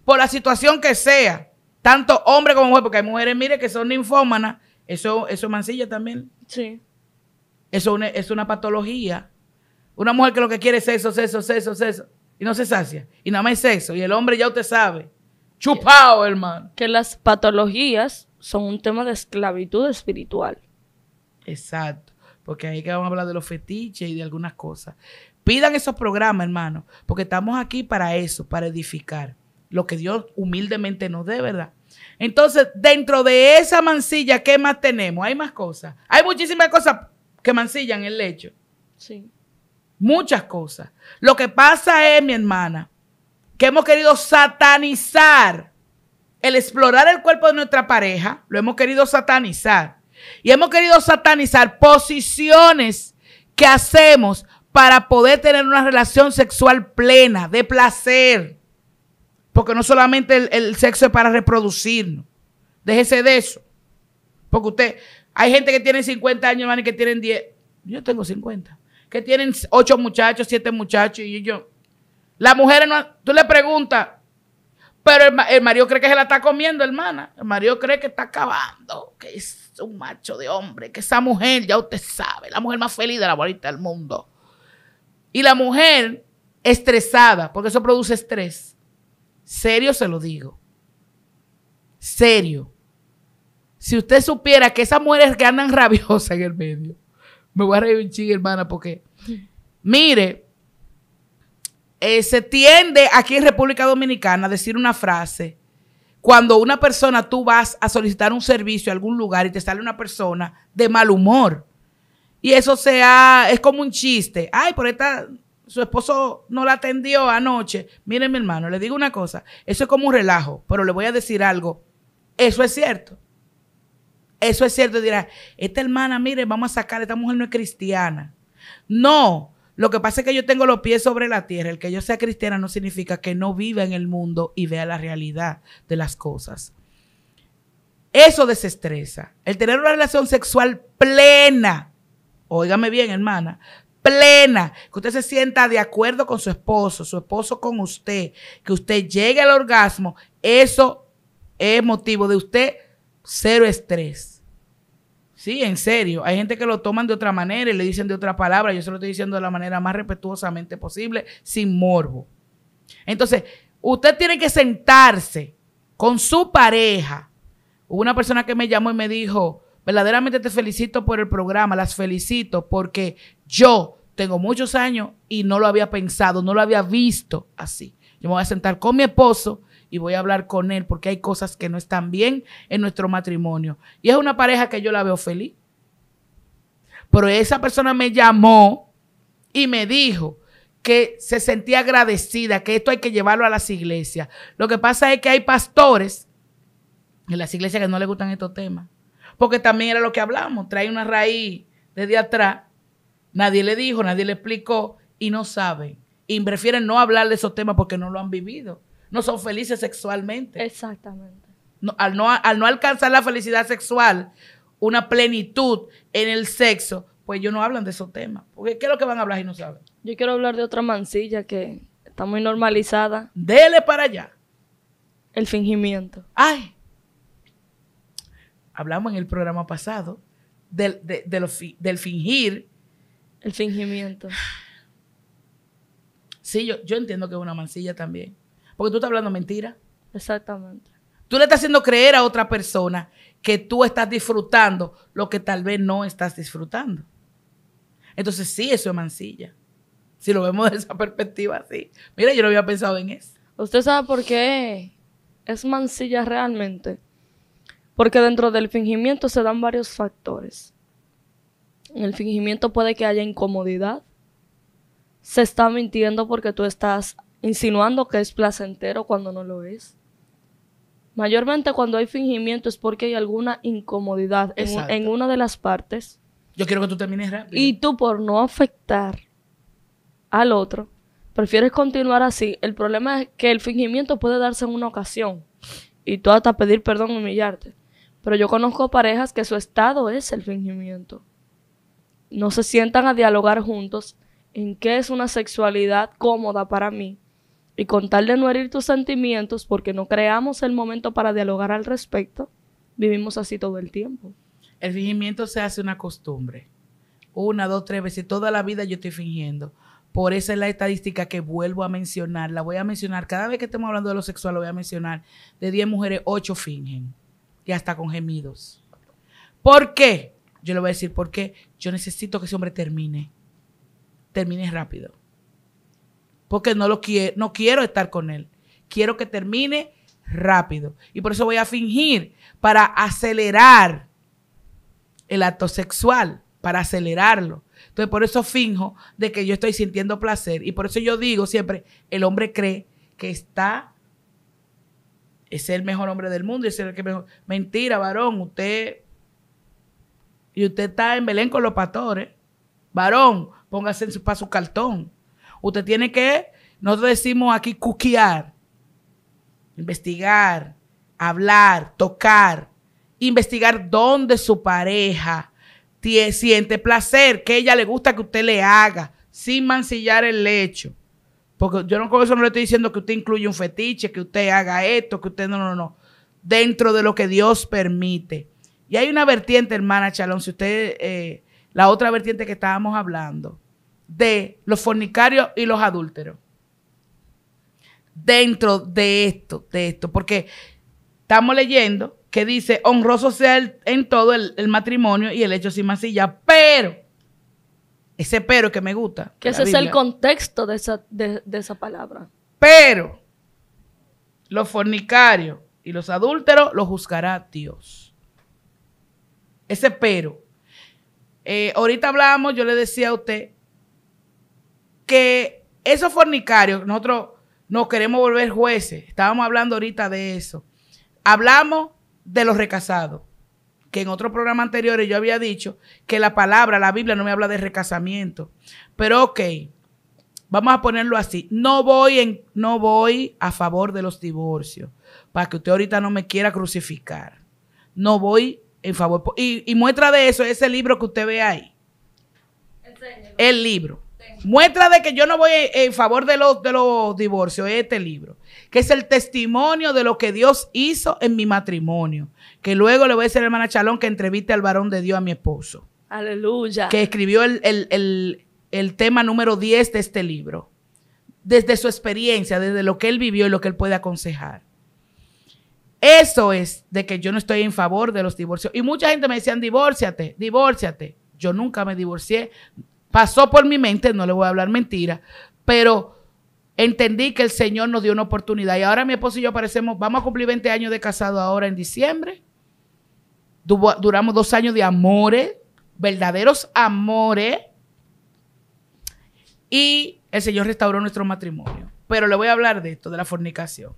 Por la situación que sea. Tanto hombre como mujer, porque hay mujeres, mire, que son ninfómanas. Eso, eso mancilla también. Sí. Eso es una patología. Una mujer que lo que quiere es sexo, sexo, sexo, sexo. Y no se sacia. Y nada más es sexo. Y el hombre ya usted sabe. Chupado, hermano. Que las patologías son un tema de esclavitud espiritual. Exacto. Porque ahí que vamos a hablar de los fetiches y de algunas cosas. Pidan esos programas, hermano. Porque estamos aquí para eso, para edificar lo que Dios humildemente nos dé, ¿verdad? Entonces, dentro de esa mancilla, ¿qué más tenemos? Hay más cosas. Hay muchísimas cosas que mancillan el lecho. Sí. Muchas cosas. Lo que pasa es, mi hermana, que hemos querido satanizar el explorar el cuerpo de nuestra pareja, lo hemos querido satanizar. Y hemos querido satanizar posiciones que hacemos para poder tener una relación sexual plena, de placer. Porque no solamente el, sexo es para reproducirnos. Déjese de eso. Porque usted, hay gente que tiene 50 años, hermano, y que tienen 10. Yo tengo 50. Que tienen 8 muchachos, 7 muchachos, y yo. La mujer... no. Tú le preguntas, pero el, marido cree que se la está comiendo, hermana. El marido cree que está acabando, que es un macho de hombre, que esa mujer, ya usted sabe, la mujer más feliz de la bolita del mundo. Y la mujer estresada, porque eso produce estrés. Serio se lo digo. Serio. Si usted supiera que esas mujeres que andan rabiosas en el medio, me voy a reír un chingo, hermana, porque mire, eh, se tiende aquí en República Dominicana a decir una frase. Cuando una persona, tú vas a solicitar un servicio a algún lugar y te sale una persona de mal humor. Y eso sea, es como un chiste. Ay, por esta su esposo no la atendió anoche. Miren, mi hermano, le digo una cosa, eso es como un relajo, pero le voy a decir algo. Eso es cierto. Eso es cierto. Dirá, esta hermana, mire, vamos a sacar, esta mujer no es cristiana. No, lo que pasa es que yo tengo los pies sobre la tierra. El que yo sea cristiana no significa que no viva en el mundo y vea la realidad de las cosas. Eso desestresa. El tener una relación sexual plena, óigame bien, hermana, plena, que usted se sienta de acuerdo con su esposo, su esposo con usted, que usted llegue al orgasmo, eso es motivo de usted cero estrés. Sí, en serio. Hay gente que lo toman de otra manera y le dicen de otra palabra. Yo se lo estoy diciendo de la manera más respetuosamente posible, sin morbo. Entonces, usted tiene que sentarse con su pareja. Hubo una persona que me llamó y me dijo, verdaderamente te felicito por el programa, las felicito porque yo tengo muchos años y no lo había pensado, no lo había visto así. Yo me voy a sentar con mi esposo y voy a hablar con él porque hay cosas que no están bien en nuestro matrimonio. Y es una pareja que yo la veo feliz. Pero esa persona me llamó y me dijo que se sentía agradecida, que esto hay que llevarlo a las iglesias. Lo que pasa es que hay pastores en las iglesias que no les gustan estos temas. Porque también era lo que hablamos, trae una raíz desde atrás. Nadie le dijo, nadie le explicó y no saben. Y prefieren no hablar de esos temas porque no lo han vivido. No son felices sexualmente. Exactamente. No, al, no, alcanzar la felicidad sexual, una plenitud en el sexo, pues ellos no hablan de esos temas. Porque ¿qué es lo que van a hablar y no saben? Yo quiero hablar de otra mancilla que está muy normalizada. Dele para allá. El fingimiento. Ay, hablamos en el programa pasado del, del fingir. El fingimiento. Sí, yo, yo entiendo que es una mancilla también. Porque tú estás hablando mentira. Exactamente. Tú le estás haciendo creer a otra persona que tú estás disfrutando lo que tal vez no estás disfrutando. Entonces sí, eso es mancilla. Si lo vemos de esa perspectiva, sí. Mira, yo no había pensado en eso. ¿Usted sabe por qué es mancilla realmente? porque dentro del fingimiento se dan varios factores. En el fingimiento puede que haya incomodidad. Se está mintiendo porque tú estás insinuando que es placentero cuando no lo es. Mayormente cuando hay fingimiento es porque hay alguna incomodidad en, una de las partes. Yo quiero que tú termines rápido. Y tú por no afectar al otro, prefieres continuar así. El problema es que el fingimiento puede darse en una ocasión y tú hasta pedir perdón y humillarte. Pero yo conozco parejas que su estado es el fingimiento. No se sientan a dialogar juntos en qué es una sexualidad cómoda para mí. Y con tal de no herir tus sentimientos porque no creamos el momento para dialogar al respecto, vivimos así todo el tiempo. El fingimiento se hace una costumbre. Una, dos, tres veces. Toda la vida yo estoy fingiendo. Por esa es la estadística que vuelvo a mencionar. La voy a mencionar. Cada vez que estemos hablando de lo sexual, lo voy a mencionar. De 10 mujeres, 8 fingen y hasta con gemidos. ¿Por qué? Yo le voy a decir por qué. Yo necesito que ese hombre termine. Termine rápido. Porque no lo quiero, no quiero estar con él. Quiero que termine rápido. Y por eso voy a fingir para acelerar el acto sexual, para acelerarlo. Entonces, por eso finjo de que yo estoy sintiendo placer. Y por eso yo digo siempre, el hombre cree que está es el mejor hombre del mundo, es el que mejor... Mentira, varón, usted... Y usted está en Belén con los pastores. Varón, póngase en su, para su cartón. Usted tiene que, nosotros decimos aquí cuquear, investigar, hablar, tocar, investigar dónde su pareja siente placer, que ella le gusta que usted le haga, sin mancillar el lecho. Porque yo no con eso no le estoy diciendo que usted incluya un fetiche, que usted haga esto, que usted no, no, no. Dentro de lo que Dios permite. Y hay una vertiente, hermana Chalón, si usted, eh, la otra vertiente que estábamos hablando, de los fornicarios y los adúlteros. Dentro de esto, de esto, porque estamos leyendo que dice, honroso sea en todo el, el matrimonio y el hecho sin masilla, pero ese pero que me gusta. Que ese es el contexto de esa, palabra. Pero los fornicarios y los adúlteros los juzgará Dios. Ese pero. Eh, ahorita hablamos, yo le decía a usted que esos fornicarios, nosotros no queremos volver jueces. Estábamos hablando ahorita de eso. Hablamos de los recasados que en otro programa anterior yo había dicho que la palabra, la Biblia no me habla de recasamiento. Pero ok, vamos a ponerlo así. No voy, en, no voy a favor de los divorcios, para que usted ahorita no me quiera crucificar. No voy en favor. Y, y muestra de eso ese libro que usted ve ahí. El libro. Muestra de que yo no voy en favor de los, de los divorcios, este libro que es el testimonio de lo que Dios hizo en mi matrimonio. Que luego le voy a decir a la hermana Chalón que entreviste al varón de Dios a mi esposo. Aleluya. Que escribió el, el tema número 10 de este libro. Desde su experiencia, desde lo que él vivió y lo que él puede aconsejar. Eso es de que yo no estoy en favor de los divorcios. Y mucha gente me decía, divórciate, divórciate. Yo nunca me divorcié. Pasó por mi mente, no le voy a hablar mentira, pero entendí que el Señor nos dio una oportunidad. Y ahora mi esposo y yo parecemos, vamos a cumplir 20 años de casado ahora en diciembre. duramos dos años de amores, verdaderos amores. Y el Señor restauró nuestro matrimonio. Pero le voy a hablar de esto, de la fornicación.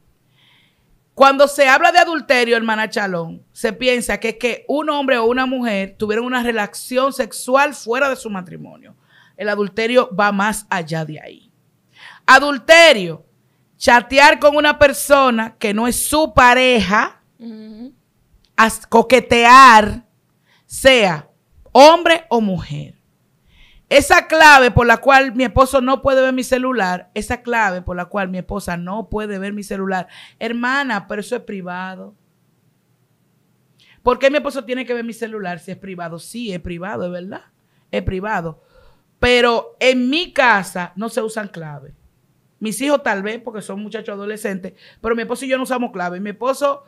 Cuando se habla de adulterio, hermana Chalón, se piensa que es que un hombre o una mujer tuvieron una relación sexual fuera de su matrimonio. El adulterio va más allá de ahí. Adulterio, chatear con una persona que no es su pareja, coquetear, sea hombre o mujer. Esa clave por la cual mi esposo no puede ver mi celular, esa clave por la cual mi esposa no puede ver mi celular, hermana, pero eso es privado. ¿Por qué mi esposo tiene que ver mi celular si es privado? Sí, es privado, es verdad, es privado. Pero en mi casa no se usan claves. Mis hijos tal vez, porque son muchachos adolescentes, pero mi esposo y yo no usamos clave. Mi esposo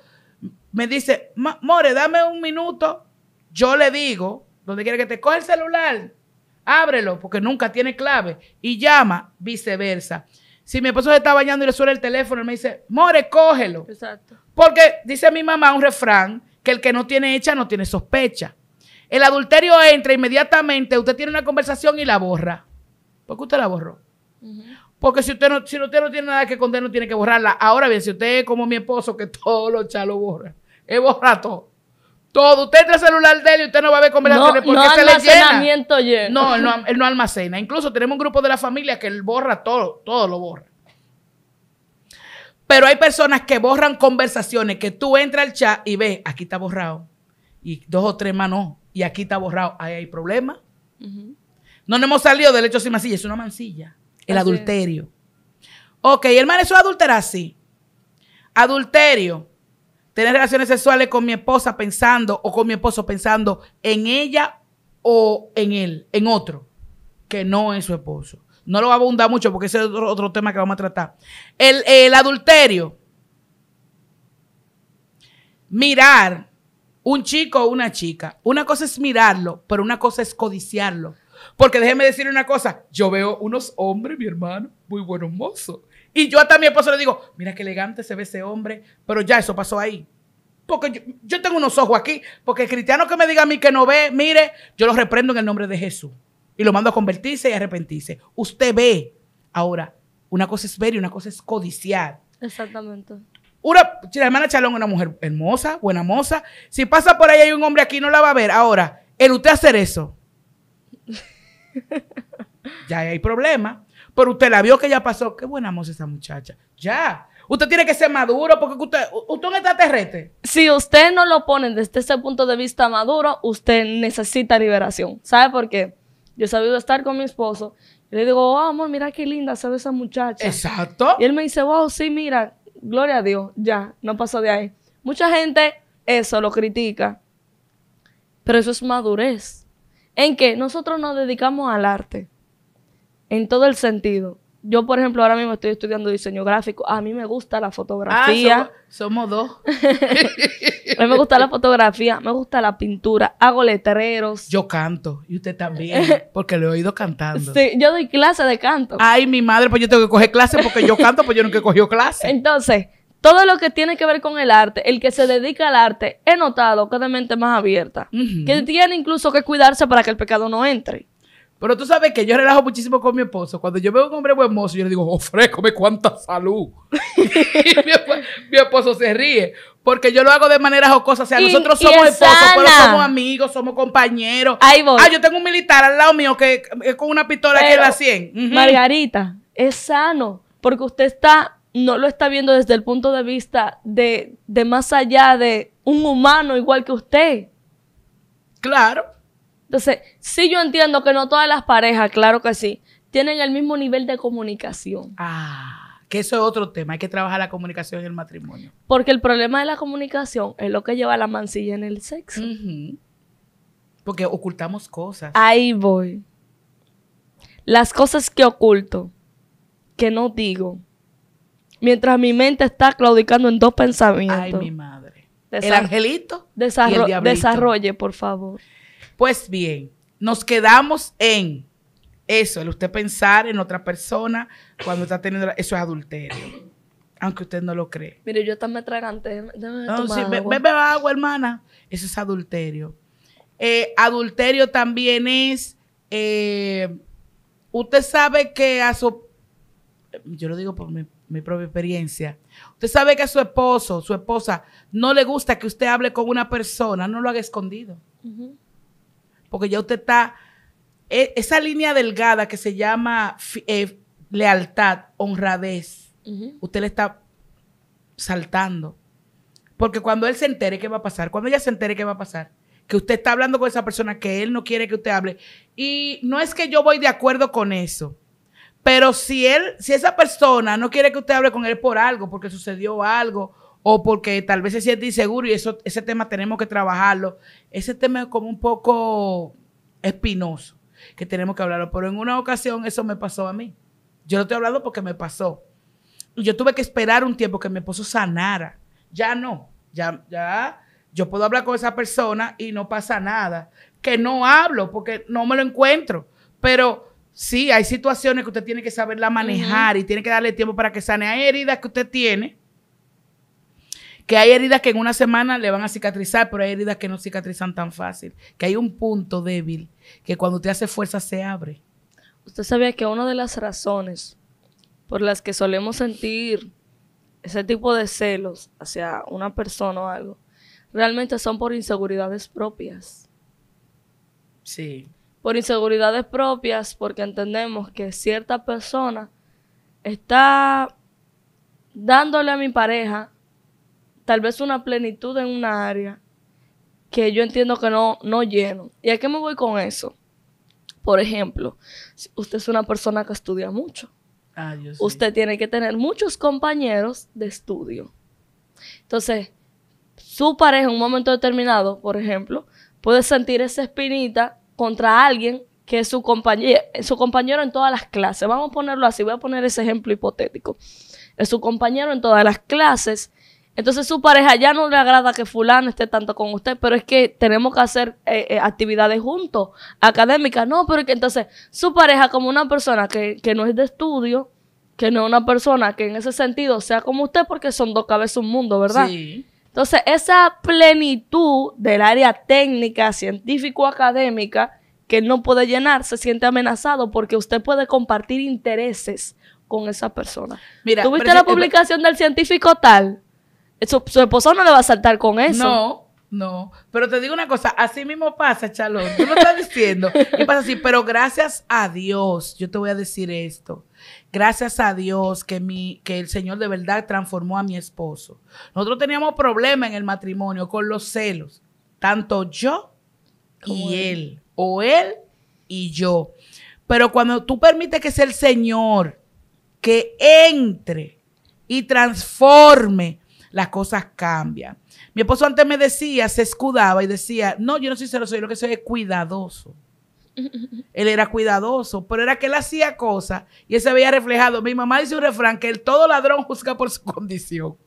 me dice, More, dame un minuto. Yo le digo, donde quiere que te coge el celular, ábrelo, porque nunca tiene clave. Y llama, viceversa. Si mi esposo se está bañando y le suena el teléfono, él me dice, More, cógelo. Exacto. Porque dice mi mamá un refrán, que el que no tiene hecha no tiene sospecha. El adulterio entra inmediatamente, usted tiene una conversación y la borra. ¿Por qué usted la borró? Porque si usted, no, si usted no tiene nada que condenar, no tiene que borrarla. Ahora bien, si usted es como mi esposo, que [LAUGHS] todos los lo borra, él borra todo. Todo. Usted entra al celular de él y usted no va a ver conversaciones no, porque se le llena. No, él no, almacena. Incluso tenemos un grupo de la familia que él borra todo, todo lo borra. Pero hay personas que borran conversaciones que tú entras al chat y ves, aquí está borrado. Y dos o tres manos. Y aquí está borrado. Ahí hay problema. No nos hemos salido del hecho sin mancilla. Es una mancilla. El adulterio. Ok, el eso es adulterar, sí. Adulterio. Tener relaciones sexuales con mi esposa pensando o con mi esposo pensando en ella o en él, en otro, que no es su esposo. No lo abunda mucho porque ese es otro, tema que vamos a tratar. el adulterio. Mirar un chico o una chica. Una cosa es mirarlo, pero una cosa es codiciarlo. Porque déjeme decirle una cosa, yo veo unos hombres, mi hermano, muy buenos mozos. Y yo mi esposo le digo, mira qué elegante se ve ese hombre, pero ya eso pasó ahí. Porque yo, tengo unos ojos aquí, porque el cristiano que me diga a mí que no ve, mire, yo lo reprendo en el nombre de Jesús. Y lo mando a convertirse y arrepentirse. Usted ve. Ahora, una cosa es ver y una cosa es codiciar. Exactamente. Una, la hermana Chalón es una mujer hermosa, buena moza. Si pasa por ahí hay un hombre aquí, no la va a ver. Ahora, el usted hacer eso, [LAUGHS] ya hay problema. Pero usted la vio que ya pasó. Qué buena moza esa muchacha. Ya. Usted tiene que ser maduro porque usted, usted está extraterrestre. Si usted no lo pone desde ese punto de vista maduro, usted necesita liberación. ¿Sabe por qué? Yo he sabido estar con mi esposo. Y le digo, oh, amor, mira qué linda se esa muchacha. Exacto. Y él me dice, wow, sí, mira, gloria a Dios. Ya, no pasó de ahí. Mucha gente eso lo critica. Pero eso es madurez en que nosotros nos dedicamos al arte, en todo el sentido. Yo, por ejemplo, ahora mismo estoy estudiando diseño gráfico. A mí me gusta la fotografía. Ah, somos, dos. [LAUGHS] a mí me gusta la fotografía, me gusta la pintura, hago letreros. Yo canto, y usted también, [LAUGHS] porque lo he oído cantando. Sí, yo doy clase de canto. Ay, mi madre, pues yo tengo que coger clase porque yo canto, pues yo nunca he cogido clase. Entonces, todo lo que tiene que ver con el arte, el que se dedica al arte, he notado que es de mente más abierta, que tiene incluso que cuidarse para que el pecado no entre. Pero tú sabes que yo relajo muchísimo con mi esposo. Cuando yo veo un hombre buen mozo, yo le digo, ofrezcome oh, cuánta salud. [LAUGHS] [LAUGHS] y mi, esposo se ríe. Porque yo lo hago de manera jocosa. O sea, nosotros somos esposos, pero somos amigos, somos compañeros. Ahí voy. Ah, yo tengo un militar al lado mío que es eh, con una pistola que es la 100. Margarita, es sano. Porque usted está no lo está viendo desde el punto de vista de, más allá de un humano igual que usted. Claro. Entonces, sí yo entiendo que no todas las parejas, claro que sí, tienen el mismo nivel de comunicación. Ah, que eso es otro tema, hay que trabajar la comunicación en el matrimonio. Porque el problema de la comunicación es lo que lleva la mancilla en el sexo. Porque ocultamos cosas. Ahí voy. Las cosas que oculto, que no digo, mientras mi mente está claudicando en dos pensamientos. Ay, mi madre. el angelito. desarrolle, por favor. Pues bien, nos quedamos en eso, el usted pensar en otra persona cuando está teniendo. Eso es adulterio. Aunque usted no lo cree. Mire, yo también antes. No, sí, Bebe agua, hermana. Eso es adulterio. Eh, adulterio también es. Eh, usted sabe que a su. Yo lo digo por mi mi propia experiencia. Usted sabe que a su esposo, su esposa, no le gusta que usted hable con una persona, no lo haga escondido. Porque ya usted está, e, esa línea delgada que se llama eh, lealtad, honradez, usted le está saltando. Porque cuando él se entere, ¿qué va a pasar? Cuando ella se entere, ¿qué va a pasar? Que usted está hablando con esa persona que él no quiere que usted hable. Y no es que yo voy de acuerdo con eso pero si él, si esa persona no quiere que usted hable con él por algo, porque sucedió algo, o porque tal vez se siente inseguro y eso, ese tema tenemos que trabajarlo, ese tema es como un poco espinoso, que tenemos que hablarlo. Pero en una ocasión eso me pasó a mí. Yo lo estoy hablando porque me pasó. Yo tuve que esperar un tiempo que mi esposo sanara. Ya no, ya, ya. Yo puedo hablar con esa persona y no pasa nada. Que no hablo porque no me lo encuentro. Pero Sí, hay situaciones que usted tiene que saberla manejar y tiene que darle tiempo para que sane. Hay heridas que usted tiene, que hay heridas que en una semana le van a cicatrizar, pero hay heridas que no cicatrizan tan fácil. Que hay un punto débil que cuando usted hace fuerza se abre. Usted sabía que una de las razones por las que solemos sentir ese tipo de celos hacia una persona o algo, realmente son por inseguridades propias. Sí por inseguridades propias, porque entendemos que cierta persona está dándole a mi pareja tal vez una plenitud en una área que yo entiendo que no, no lleno. ¿Y a qué me voy con eso? Por ejemplo, usted es una persona que estudia mucho. Ah, usted tiene que tener muchos compañeros de estudio. Entonces, su pareja en un momento determinado, por ejemplo, puede sentir esa espinita contra alguien que es su, compañero, su compañero en todas las clases. Vamos a ponerlo así, voy a poner ese ejemplo hipotético. Es su compañero en todas las clases. Entonces su pareja ya no le agrada que fulano esté tanto con usted, pero es que tenemos que hacer eh, eh, actividades juntos, académicas, no, pero es que entonces su pareja como una persona que, que no es de estudio, que no es una persona que en ese sentido sea como usted, porque son dos cabezas un mundo, ¿verdad? Sí. Entonces, esa plenitud del área técnica, científico-académica, que no puede llenar, se siente amenazado porque usted puede compartir intereses con esa persona. Mira, ¿Tuviste la eh, publicación del científico tal? Su, su, esposo no le va a saltar con eso. No, no. Pero te digo una cosa, así mismo pasa, Chalón. Tú lo estás diciendo. y pasa así, pero gracias a Dios, yo te voy a decir esto. Gracias a Dios que, mi, que el Señor de verdad transformó a mi esposo. Nosotros teníamos problemas en el matrimonio con los celos, tanto yo y él? él, o él y yo. Pero cuando tú permites que sea el Señor que entre y transforme, las cosas cambian. Mi esposo antes me decía, se escudaba y decía, no, yo no soy celoso, yo lo que soy es cuidadoso. Él era cuidadoso, pero era que él hacía cosas y él se veía reflejado. Mi mamá dice un refrán que el todo ladrón juzga por su [LAUGHS] condición.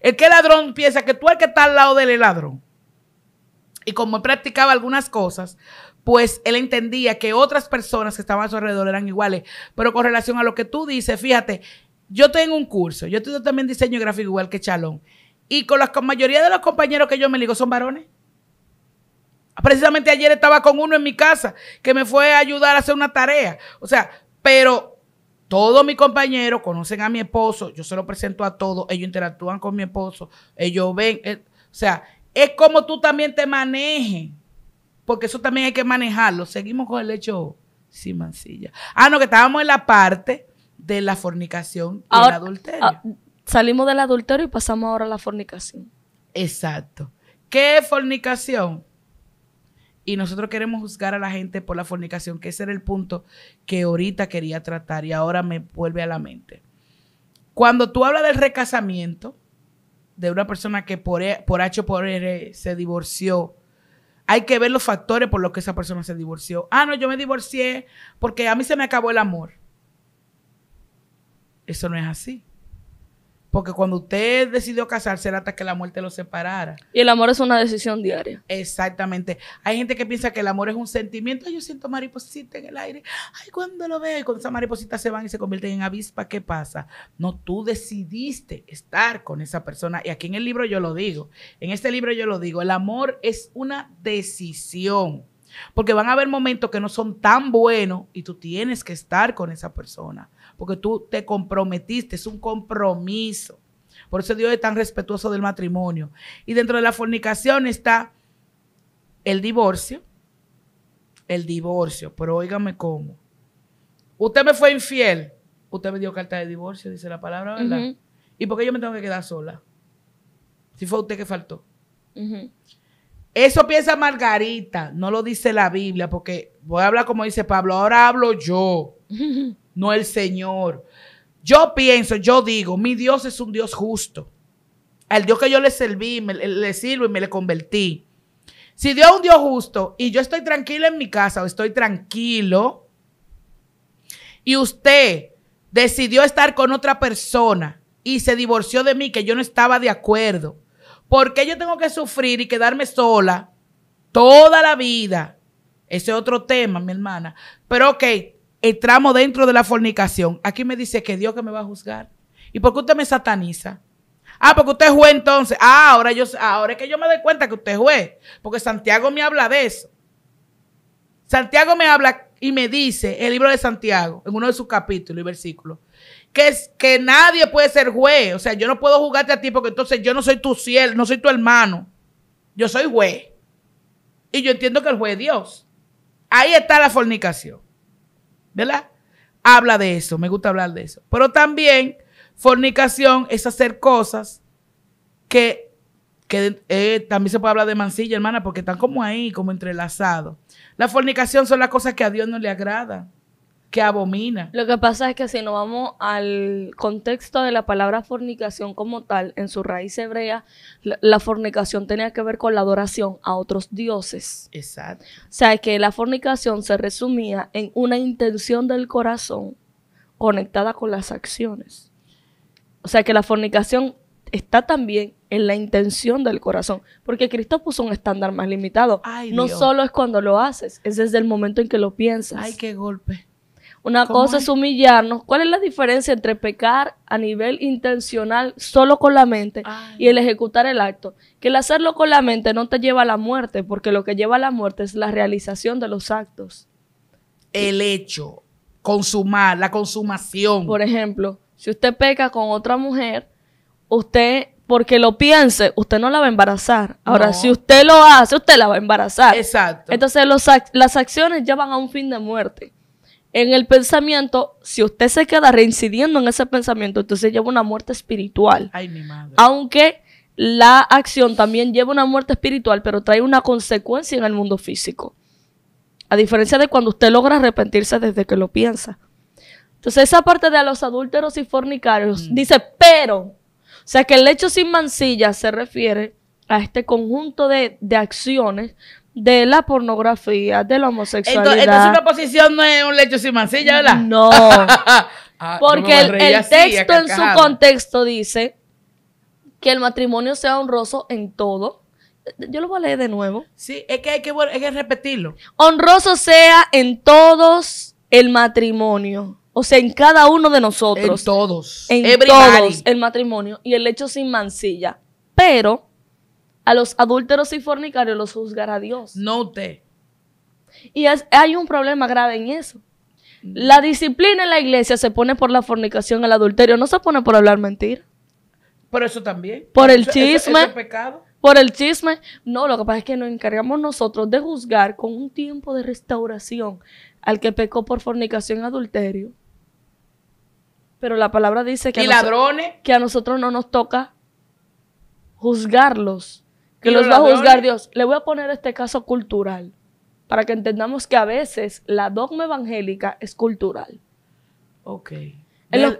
El que ladrón piensa que tú el que está al lado de él es ladrón. Y como él practicaba algunas cosas, pues él entendía que otras personas que estaban a su alrededor eran iguales. Pero con relación a lo que tú dices, fíjate, yo tengo un curso, yo tengo también diseño gráfico igual que Chalón. Y con la mayoría de los compañeros que yo me ligo son varones. Precisamente ayer estaba con uno en mi casa que me fue a ayudar a hacer una tarea. O sea, pero todos mis compañeros conocen a mi esposo, yo se lo presento a todos, ellos interactúan con mi esposo, ellos ven, eh, o sea, es como tú también te manejes, porque eso también hay que manejarlo. Seguimos con el hecho sin mancilla. Ah, no, que estábamos en la parte de la fornicación y el adulterio. Ah, salimos del adulterio y pasamos ahora a la fornicación. Exacto. ¿Qué es fornicación? y nosotros queremos juzgar a la gente por la fornicación, que ese era el punto que ahorita quería tratar y ahora me vuelve a la mente. Cuando tú hablas del recasamiento de una persona que por, e, por H por R se divorció, hay que ver los factores por los que esa persona se divorció. Ah, no, yo me divorcié porque a mí se me acabó el amor. Eso no es así. Porque cuando usted decidió casarse era hasta que la muerte lo separara. Y el amor es una decisión diaria. Exactamente. Hay gente que piensa que el amor es un sentimiento. Ay, yo siento mariposita en el aire. Ay, cuando lo veo. cuando esas maripositas se van y se convierten en avispa, ¿qué pasa? No, tú decidiste estar con esa persona. Y aquí en el libro yo lo digo. En este libro yo lo digo. El amor es una decisión. Porque van a haber momentos que no son tan buenos y tú tienes que estar con esa persona porque tú te comprometiste, es un compromiso. Por eso Dios es tan respetuoso del matrimonio. Y dentro de la fornicación está el divorcio, el divorcio, pero óigame cómo. Usted me fue infiel, usted me dio carta de divorcio, dice la palabra, ¿verdad? ¿Y por qué yo me tengo que quedar sola? Si fue usted que faltó. Eso piensa Margarita, no lo dice la Biblia, porque voy a hablar como dice Pablo, ahora hablo yo. Ajá. [LAUGHS] no el Señor. Yo pienso, yo digo, mi Dios es un Dios justo. Al Dios que yo le serví, le sirvo y me le convertí. Si Dios es un Dios justo y yo estoy tranquila en mi casa o estoy tranquilo y usted decidió estar con otra persona y se divorció de mí que yo no estaba de acuerdo, ¿por qué yo tengo que sufrir y quedarme sola toda la vida? Ese es otro tema, mi hermana. Pero ok, el tramo dentro de la fornicación, aquí me dice que Dios que me va a juzgar. ¿Y por qué usted me sataniza? Ah, porque usted juez entonces. Ah, ahora, yo, ahora es que yo me doy cuenta que usted juez. Porque Santiago me habla de eso. Santiago me habla y me dice, el libro de Santiago, en uno de sus capítulos y versículos, que, es, que nadie puede ser juez. O sea, yo no puedo jugarte a ti porque entonces yo no soy tu cielo, no soy tu hermano. Yo soy juez. Y yo entiendo que el juez es Dios. Ahí está la fornicación. ¿verdad? Habla de eso, me gusta hablar de eso. Pero también fornicación es hacer cosas que, eh, también se puede hablar de mancilla, hermana, porque están como ahí, como entrelazados. La fornicación son las cosas que a Dios no le agrada que abomina. Lo que pasa es que si nos vamos al contexto de la palabra fornicación como tal, en su raíz hebrea, la, fornicación tenía que ver con la adoración a otros dioses. Exacto. O sea, que la fornicación se resumía en una intención del corazón conectada con las acciones. O sea, que la fornicación está también en la intención del corazón, porque Cristo puso un estándar más limitado. no solo es cuando lo haces, es desde el momento en que lo piensas. Ay, qué golpe. Una cosa es? humillarnos. ¿Cuál es la diferencia entre pecar a nivel intencional solo con la mente y el ejecutar el acto? Que el hacerlo con la mente no te lleva a la muerte, porque lo que lleva a la muerte es la realización de los actos. El hecho, consumar, la consumación. Por ejemplo, si usted peca con otra mujer, usted porque lo piense, usted no la va a embarazar. Ahora, si usted lo hace, usted la va a embarazar. Exacto. Entonces, los, las acciones ya van a un fin de muerte en el pensamiento, si usted se queda reincidiendo en ese pensamiento, entonces lleva una muerte espiritual. Ay, mi madre. Aunque la acción también lleva una muerte espiritual, pero trae una consecuencia en el mundo físico. A diferencia de cuando usted logra arrepentirse desde que lo piensa. Entonces, esa parte de los adúlteros y fornicarios mm. dice, pero, o sea que el hecho sin mancilla se refiere a este conjunto de, de acciones de la pornografía, de la homosexualidad. Entonces, una posición no es un lecho sin mancilla, ¿verdad? No. [LAUGHS] Ah, porque el, texto en su contexto dice que el matrimonio sea honroso en todo. Yo lo voy a leer de nuevo. Sí, es que hay que, repetirlo. Honroso sea en todos el matrimonio. O sea, en cada uno de nosotros. En todos. En todos el matrimonio y el lecho sin mancilla. Pero a los adúlteros y fornicarios los juzgará Dios. No usted. Y hay un problema grave en eso. La disciplina en la iglesia se pone por la fornicación, el adulterio, no se pone por hablar mentira. Por eso también. Por el chisme. pecado. Por el chisme. No, lo que pasa es que nos encargamos nosotros de juzgar con un tiempo de restauración al que pecó por fornicación, adulterio. Pero la palabra dice que, ladrones? que a nosotros no nos toca juzgarlos que los va a juzgar Dios. Le voy a poner este caso cultural para que entendamos que a veces la dogma evangélica es cultural. Ok. En los,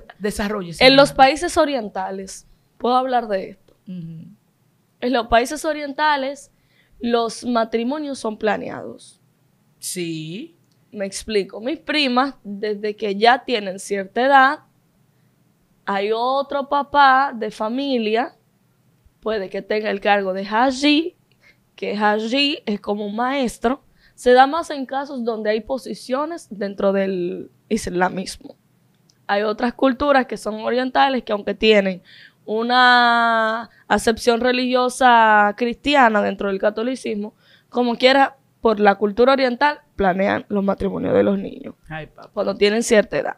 en los países orientales, puedo hablar de esto. En los países orientales, los matrimonios son planeados. Sí. Me explico. Mis primas, desde que ya tienen cierta edad, hay otro papá de familia puede que tenga el cargo de haji, que haji es como maestro, se da más en casos donde hay posiciones dentro del islamismo. Hay otras culturas que son orientales que aunque tienen una acepción religiosa cristiana dentro del catolicismo, como quiera, por la cultura oriental planean los matrimonios de los niños cuando tienen cierta edad.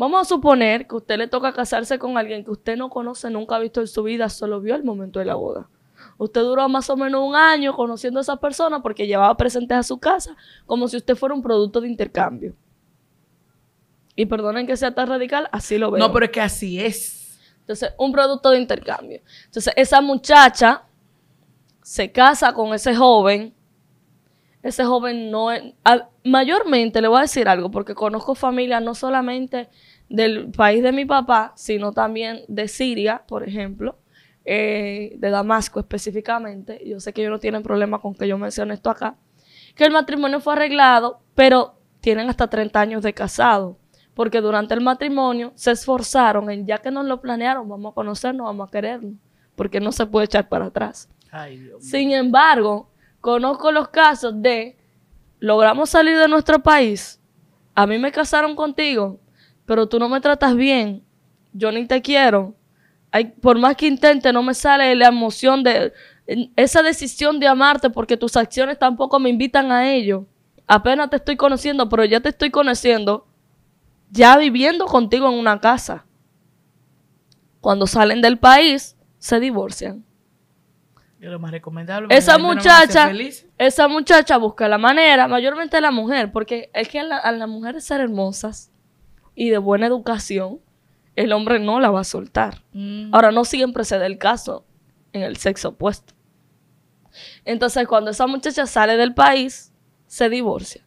Vamos a suponer que usted le toca casarse con alguien que usted no conoce, nunca ha visto en su vida, solo vio el momento de la boda. Usted duró más o menos un año conociendo a esa persona porque llevaba presentes a su casa como si usted fuera un producto de intercambio. Y perdonen que sea tan radical, así lo veo. No, pero es que así es. Entonces, un producto de intercambio. Entonces, esa muchacha se casa con ese joven ese joven no es, mayormente le voy a decir algo, porque conozco familias no solamente del país de mi papá, sino también de Siria, por ejemplo, eh, de Damasco específicamente. Yo sé que ellos no tienen problema con que yo mencione esto acá, que el matrimonio fue arreglado, pero tienen hasta 30 años de casado, porque durante el matrimonio se esforzaron en ya que nos lo planearon, vamos a conocernos, vamos a querernos, porque no se puede echar para atrás. Sin embargo, Conozco los casos de logramos salir de nuestro país, a mí me casaron contigo, pero tú no me tratas bien, yo ni te quiero. por más que intente, no me sale la emoción de esa decisión de amarte porque tus acciones tampoco me invitan a ello. Apenas te estoy conociendo, pero ya te estoy conociendo, ya viviendo contigo en una casa. Cuando salen del país, se divorcian lo más recomendable. Esa muchacha, esa muchacha busca la manera, mayormente la mujer, porque es que a, las mujeres ser hermosas y de buena educación, el hombre no la va a soltar. Mm. Ahora, no siempre se da el caso en el sexo opuesto. Entonces, cuando esa muchacha sale del país, se divorcia.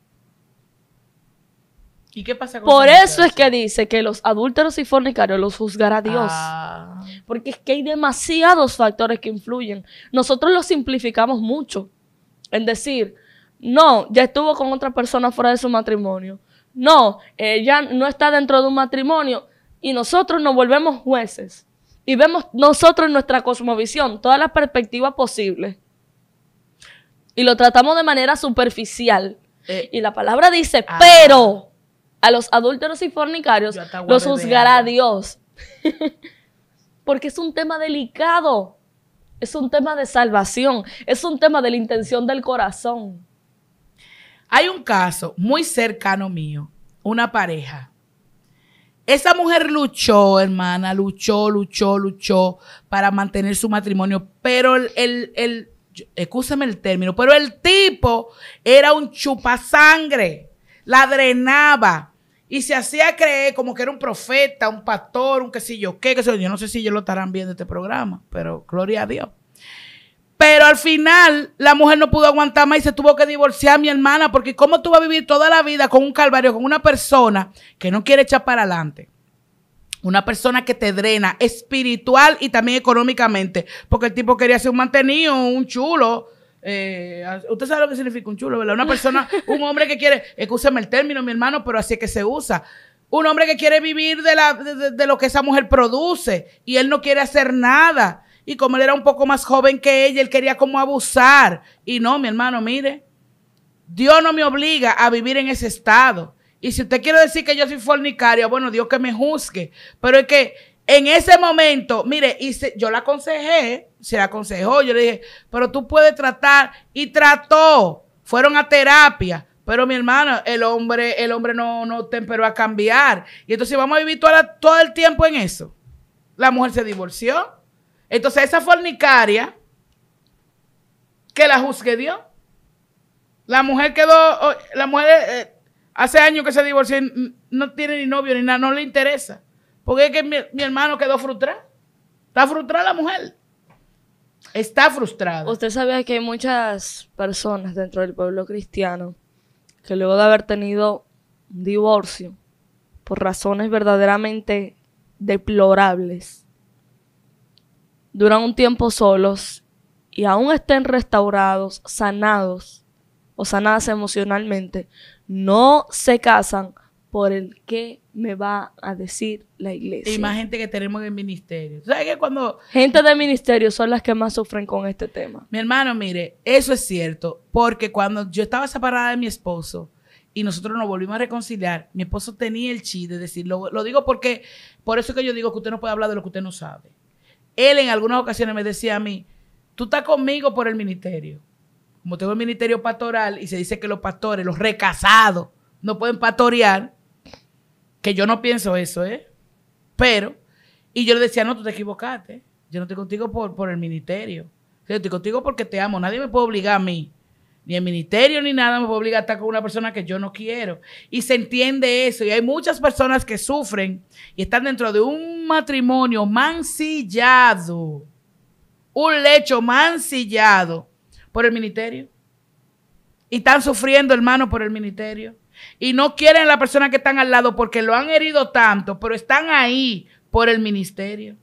¿Y qué pasa con Por eso es que dice que los adúlteros y fornicarios los juzgará Dios. Ah. Porque es que hay demasiados factores que influyen. Nosotros lo simplificamos mucho. En decir, no, ya estuvo con otra persona fuera de su matrimonio. No, ella eh, no está dentro de un matrimonio. Y nosotros nos volvemos jueces. Y vemos nosotros nuestra cosmovisión, todas las perspectivas posibles. Y lo tratamos de manera superficial. Eh. y la palabra dice, ah. pero a los adúlteros y fornicarios los juzgará Dios. [LAUGHS] Porque es un tema delicado. Es un tema de salvación. Es un tema de la intención del corazón. Hay un caso muy cercano mío, una pareja. Esa mujer luchó, hermana, luchó, luchó, luchó para mantener su matrimonio, pero el, el, el término, pero el tipo era un chupasangre, la drenaba y se hacía creer como que era un profeta, un pastor, un qué sé yo qué, sé yo. Yo no sé si ellos lo estarán viendo este programa, pero gloria a Dios. Pero al final la mujer no pudo aguantar más y se tuvo que divorciar a mi hermana, porque ¿cómo tú vas a vivir toda la vida con un calvario, con una persona que no quiere echar para adelante? Una persona que te drena espiritual y también económicamente, porque el tipo quería ser un mantenido, un chulo, eh, usted sabe lo que significa un chulo, ¿verdad? Una persona, [LAUGHS] un hombre que quiere, escúchame el término, mi hermano, pero así es que se usa. Un hombre que quiere vivir de, de lo que esa mujer produce y él no quiere hacer nada. Y como él era un poco más joven que ella, él quería como abusar. Y no, mi hermano, mire, Dios no me obliga a vivir en ese estado. Y si usted quiere decir que yo soy fornicario, bueno, Dios que me juzgue. Pero es que en ese momento, mire, yo la aconsejé, se la aconsejó, yo le dije, pero tú puedes tratar, y trató, fueron a terapia, pero mi hermano, el hombre, el hombre no, no temperó a cambiar. Y entonces vamos a vivir todo el tiempo en eso. La mujer se divorció. Entonces esa fornicaria que la juzgue Dios. La mujer quedó, la mujer eh, hace años que se divorció, no tiene ni novio ni nada, no le interesa. Porque es que mi, hermano quedó frustrado. Está frustrada la mujer. Está frustrada. Usted sabía que hay muchas personas dentro del pueblo cristiano que luego de haber tenido un divorcio por razones verdaderamente deplorables, duran un tiempo solos y aún estén restaurados, sanados o sanadas emocionalmente, no se casan por el que me va a decir la iglesia. Y más gente que tenemos en el ministerio. ¿Sabes que cuando... Gente del ministerio son las que más sufren con este tema. Mi hermano, mire, eso es cierto, porque cuando yo estaba separada de mi esposo y nosotros nos volvimos a reconciliar, mi esposo tenía el chi de decirlo. lo, lo digo porque, por eso que yo digo que usted no puede hablar de lo que usted no sabe. Él en algunas ocasiones me decía a mí, tú estás conmigo por el ministerio. Como tengo el ministerio pastoral y se dice que los pastores, los recasados, no pueden pastorear, que yo no pienso eso, ¿eh? Pero, y yo le decía, no, tú te equivocaste. Yo no estoy contigo por, por el ministerio. Yo estoy contigo porque te amo. Nadie me puede obligar a mí. Ni el ministerio ni nada me puede obligar a estar con una persona que yo no quiero. Y se entiende eso. Y hay muchas personas que sufren y están dentro de un matrimonio mancillado. Un lecho mancillado por el ministerio. Y están sufriendo, hermano, por el ministerio y no quieren a la persona que están al lado porque lo han herido tanto, pero están ahí por el ministerio.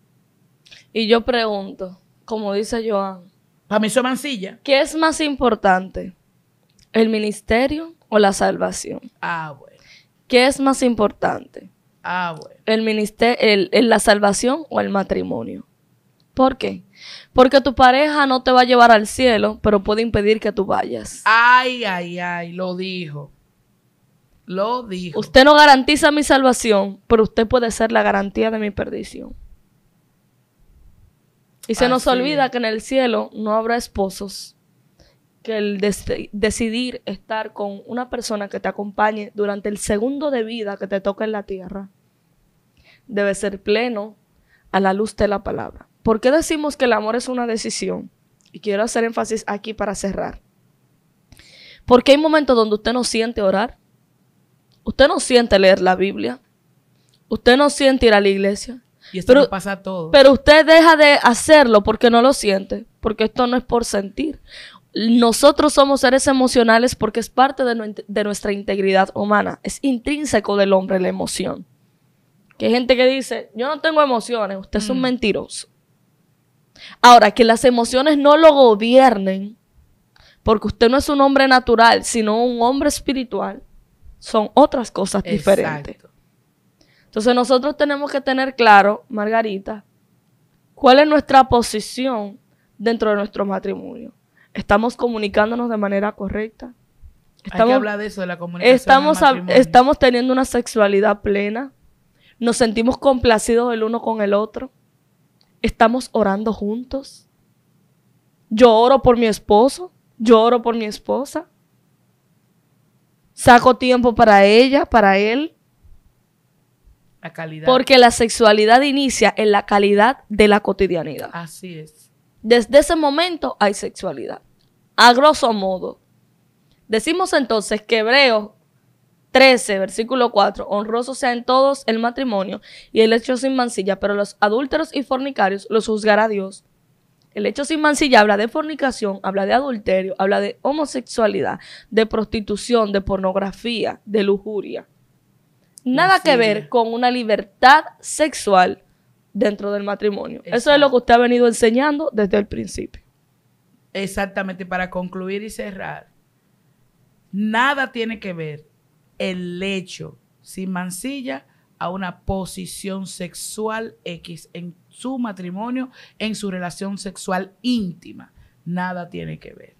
Y yo pregunto, como dice Joan, para mí mancilla. ¿Qué es más importante? ¿El ministerio o la salvación? Ah, bueno. ¿Qué es más importante? Ah, bueno. ¿El ministerio, la salvación o el matrimonio? ¿Por qué? Porque tu pareja no te va a llevar al cielo, pero puede impedir que tú vayas. Ay, ay, ay, lo dijo. Lo Usted no garantiza mi salvación, pero usted puede ser la garantía de mi perdición. Y se nos olvida que en el cielo no habrá esposos, que el decidir estar con una persona que te acompañe durante el segundo de vida que te toca en la tierra debe ser pleno a la luz de la palabra. ¿Por qué decimos que el amor es una decisión? Y quiero hacer énfasis aquí para cerrar. Porque hay momentos donde usted no siente orar, Usted no siente leer la Biblia. Usted no siente ir a la iglesia. Y esto pero, pasa todo. Pero usted deja de hacerlo porque no lo siente, porque esto no es por sentir. Nosotros somos seres emocionales porque es parte de, nuestra integridad humana. Es intrínseco del hombre la emoción. Que hay gente que dice, yo no tengo emociones, usted es un mm. mentiroso. Ahora, que las emociones no lo gobiernen, porque usted no es un hombre natural, sino un hombre espiritual, son otras cosas diferentes. Entonces nosotros tenemos que tener claro, Margarita, cuál es nuestra posición dentro de nuestro matrimonio. ¿Estamos comunicándonos de manera correcta? Estamos, Hay que hablar de eso, de la comunicación. estamos teniendo una sexualidad plena. Nos sentimos complacidos el uno con el otro. Estamos orando juntos. Yo oro por mi esposo. Yo oro por mi esposa. Saco tiempo para ella, para él. calidad. Porque la sexualidad inicia en la calidad de la cotidianidad. Así es. Desde ese momento hay sexualidad. A grosso modo. Decimos entonces que Hebreos 13, versículo 4, honroso sea en todos el matrimonio y el hecho sin mancilla, pero los adúlteros y fornicarios los juzgará Dios. El hecho sin mancilla habla de fornicación, habla de adulterio, habla de homosexualidad, de prostitución, de pornografía, de lujuria. Nada que ver con una libertad sexual dentro del matrimonio. Eso es lo que usted ha venido enseñando desde el principio. Exactamente, para concluir y cerrar, nada tiene que ver el hecho sin mancilla a una posición sexual X en su matrimonio en su relación sexual íntima. Nada tiene que ver.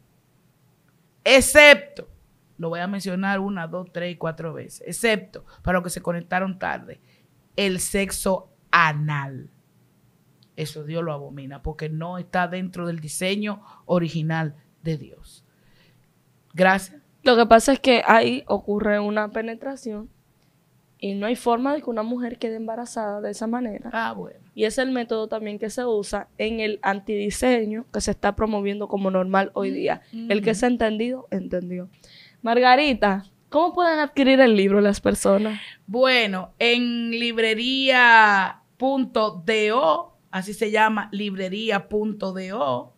Excepto, lo voy a mencionar una, dos, tres cuatro veces, excepto para los que se conectaron tarde, el sexo anal. Eso Dios lo abomina porque no está dentro del diseño original de Dios. Gracias. Lo que pasa es que ahí ocurre una penetración y no hay forma de que una mujer quede embarazada de esa manera. Ah, bueno. Y es el método también que se usa en el antidiseño que se está promoviendo como normal hoy mm, día. El que mm. se ha entendido, entendió. Margarita, ¿cómo pueden adquirir el libro las personas? Bueno, en librería.do, así se llama, librería.do,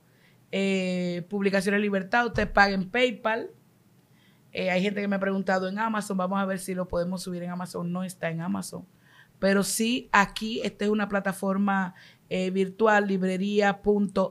eh, Publicaciones Libertad, usted paga en PayPal eh, hay gente que me ha preguntado en Amazon, vamos a ver si lo podemos subir en Amazon. No está en Amazon. Pero sí, aquí esta es una plataforma eh, virtual, librería.do.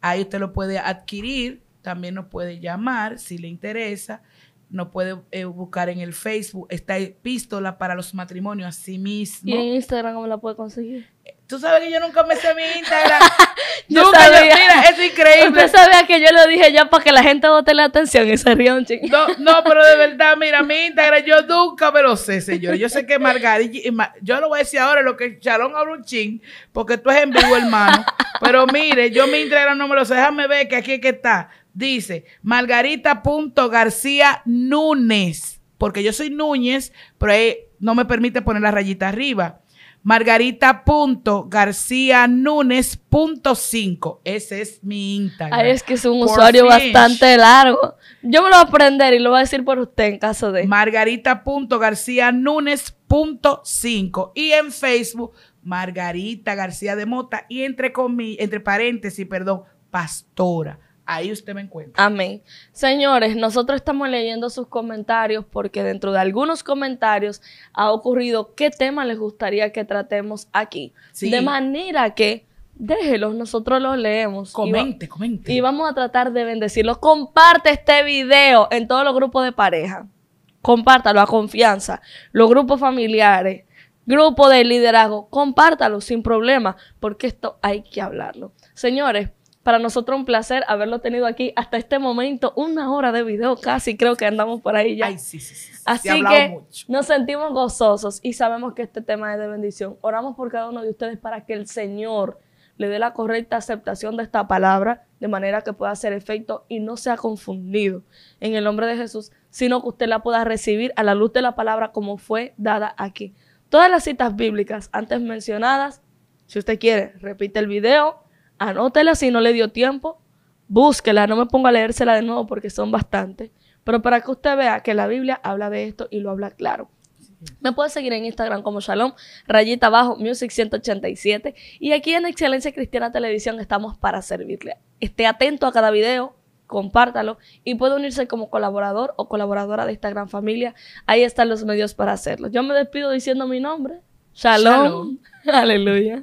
Ahí usted lo puede adquirir, también nos puede llamar si le interesa, nos puede eh, buscar en el Facebook. Está Epístola para los matrimonios, así mismo. ¿Y en Instagram cómo la puede conseguir? Tú sabes que yo nunca me sé mi Instagram. [LAUGHS] nunca mira, es increíble. Usted sabía que yo lo dije ya para que la gente bote la atención y se ría un No, no, pero de verdad, mira, mi Instagram, yo nunca me lo sé, señor. Yo sé que Margarita, yo lo voy a decir ahora, lo que chalón habla un ching, porque tú es en vivo, hermano. Pero mire, yo mi Instagram no me lo sé. Déjame ver que aquí que está. Dice margarita.garcía Núñez, porque yo soy Núñez, pero ahí no me permite poner la rayita arriba margarita.garcianunes.5. Ese es mi Instagram. Ay, es que es un usuario bastante largo. Yo me lo voy a aprender y lo voy a decir por usted en caso de. Margarita.garcianunes.5. Y en Facebook, Margarita García de Mota. Y entre, entre paréntesis, perdón, pastora ahí usted me encuentra. Amén. Señores, nosotros estamos leyendo sus comentarios porque dentro de algunos comentarios ha ocurrido qué tema les gustaría que tratemos aquí. De manera que déjelos, nosotros los leemos. Comente, comente. Y vamos a tratar de bendecirlos. Comparte este video en todos los grupos de pareja. Compártalo a confianza. Los grupos familiares. Grupo de liderazgo, compártalo sin problema, porque esto hay que hablarlo. Señores, para nosotros un placer haberlo tenido aquí hasta este momento, una hora de video casi, creo que andamos por ahí ya. Ay, sí, sí, sí. Así que nos sentimos gozosos y sabemos que este tema es de bendición. Oramos por cada uno de ustedes para que el Señor le dé la correcta aceptación de esta palabra de manera que pueda hacer efecto y no sea confundido en el nombre de Jesús, sino que usted la pueda recibir a la luz de la palabra como fue dada aquí. Todas las citas bíblicas antes mencionadas, si usted quiere, repite el video, anótela si no le dio tiempo, búsquela, no me pongo a leérsela de nuevo porque son bastantes, pero para que usted vea que la Biblia habla de esto y lo habla claro. Me puede seguir en Instagram como Shalom, rayita abajo, Music 187. Y aquí en Excelencia Cristiana Televisión estamos para servirle. Esté atento a cada video, compártalo y puede unirse como colaborador o colaboradora de esta gran familia. Ahí están los medios para hacerlo. Yo me despido diciendo mi nombre. Shalom. [LAUGHS] Aleluya.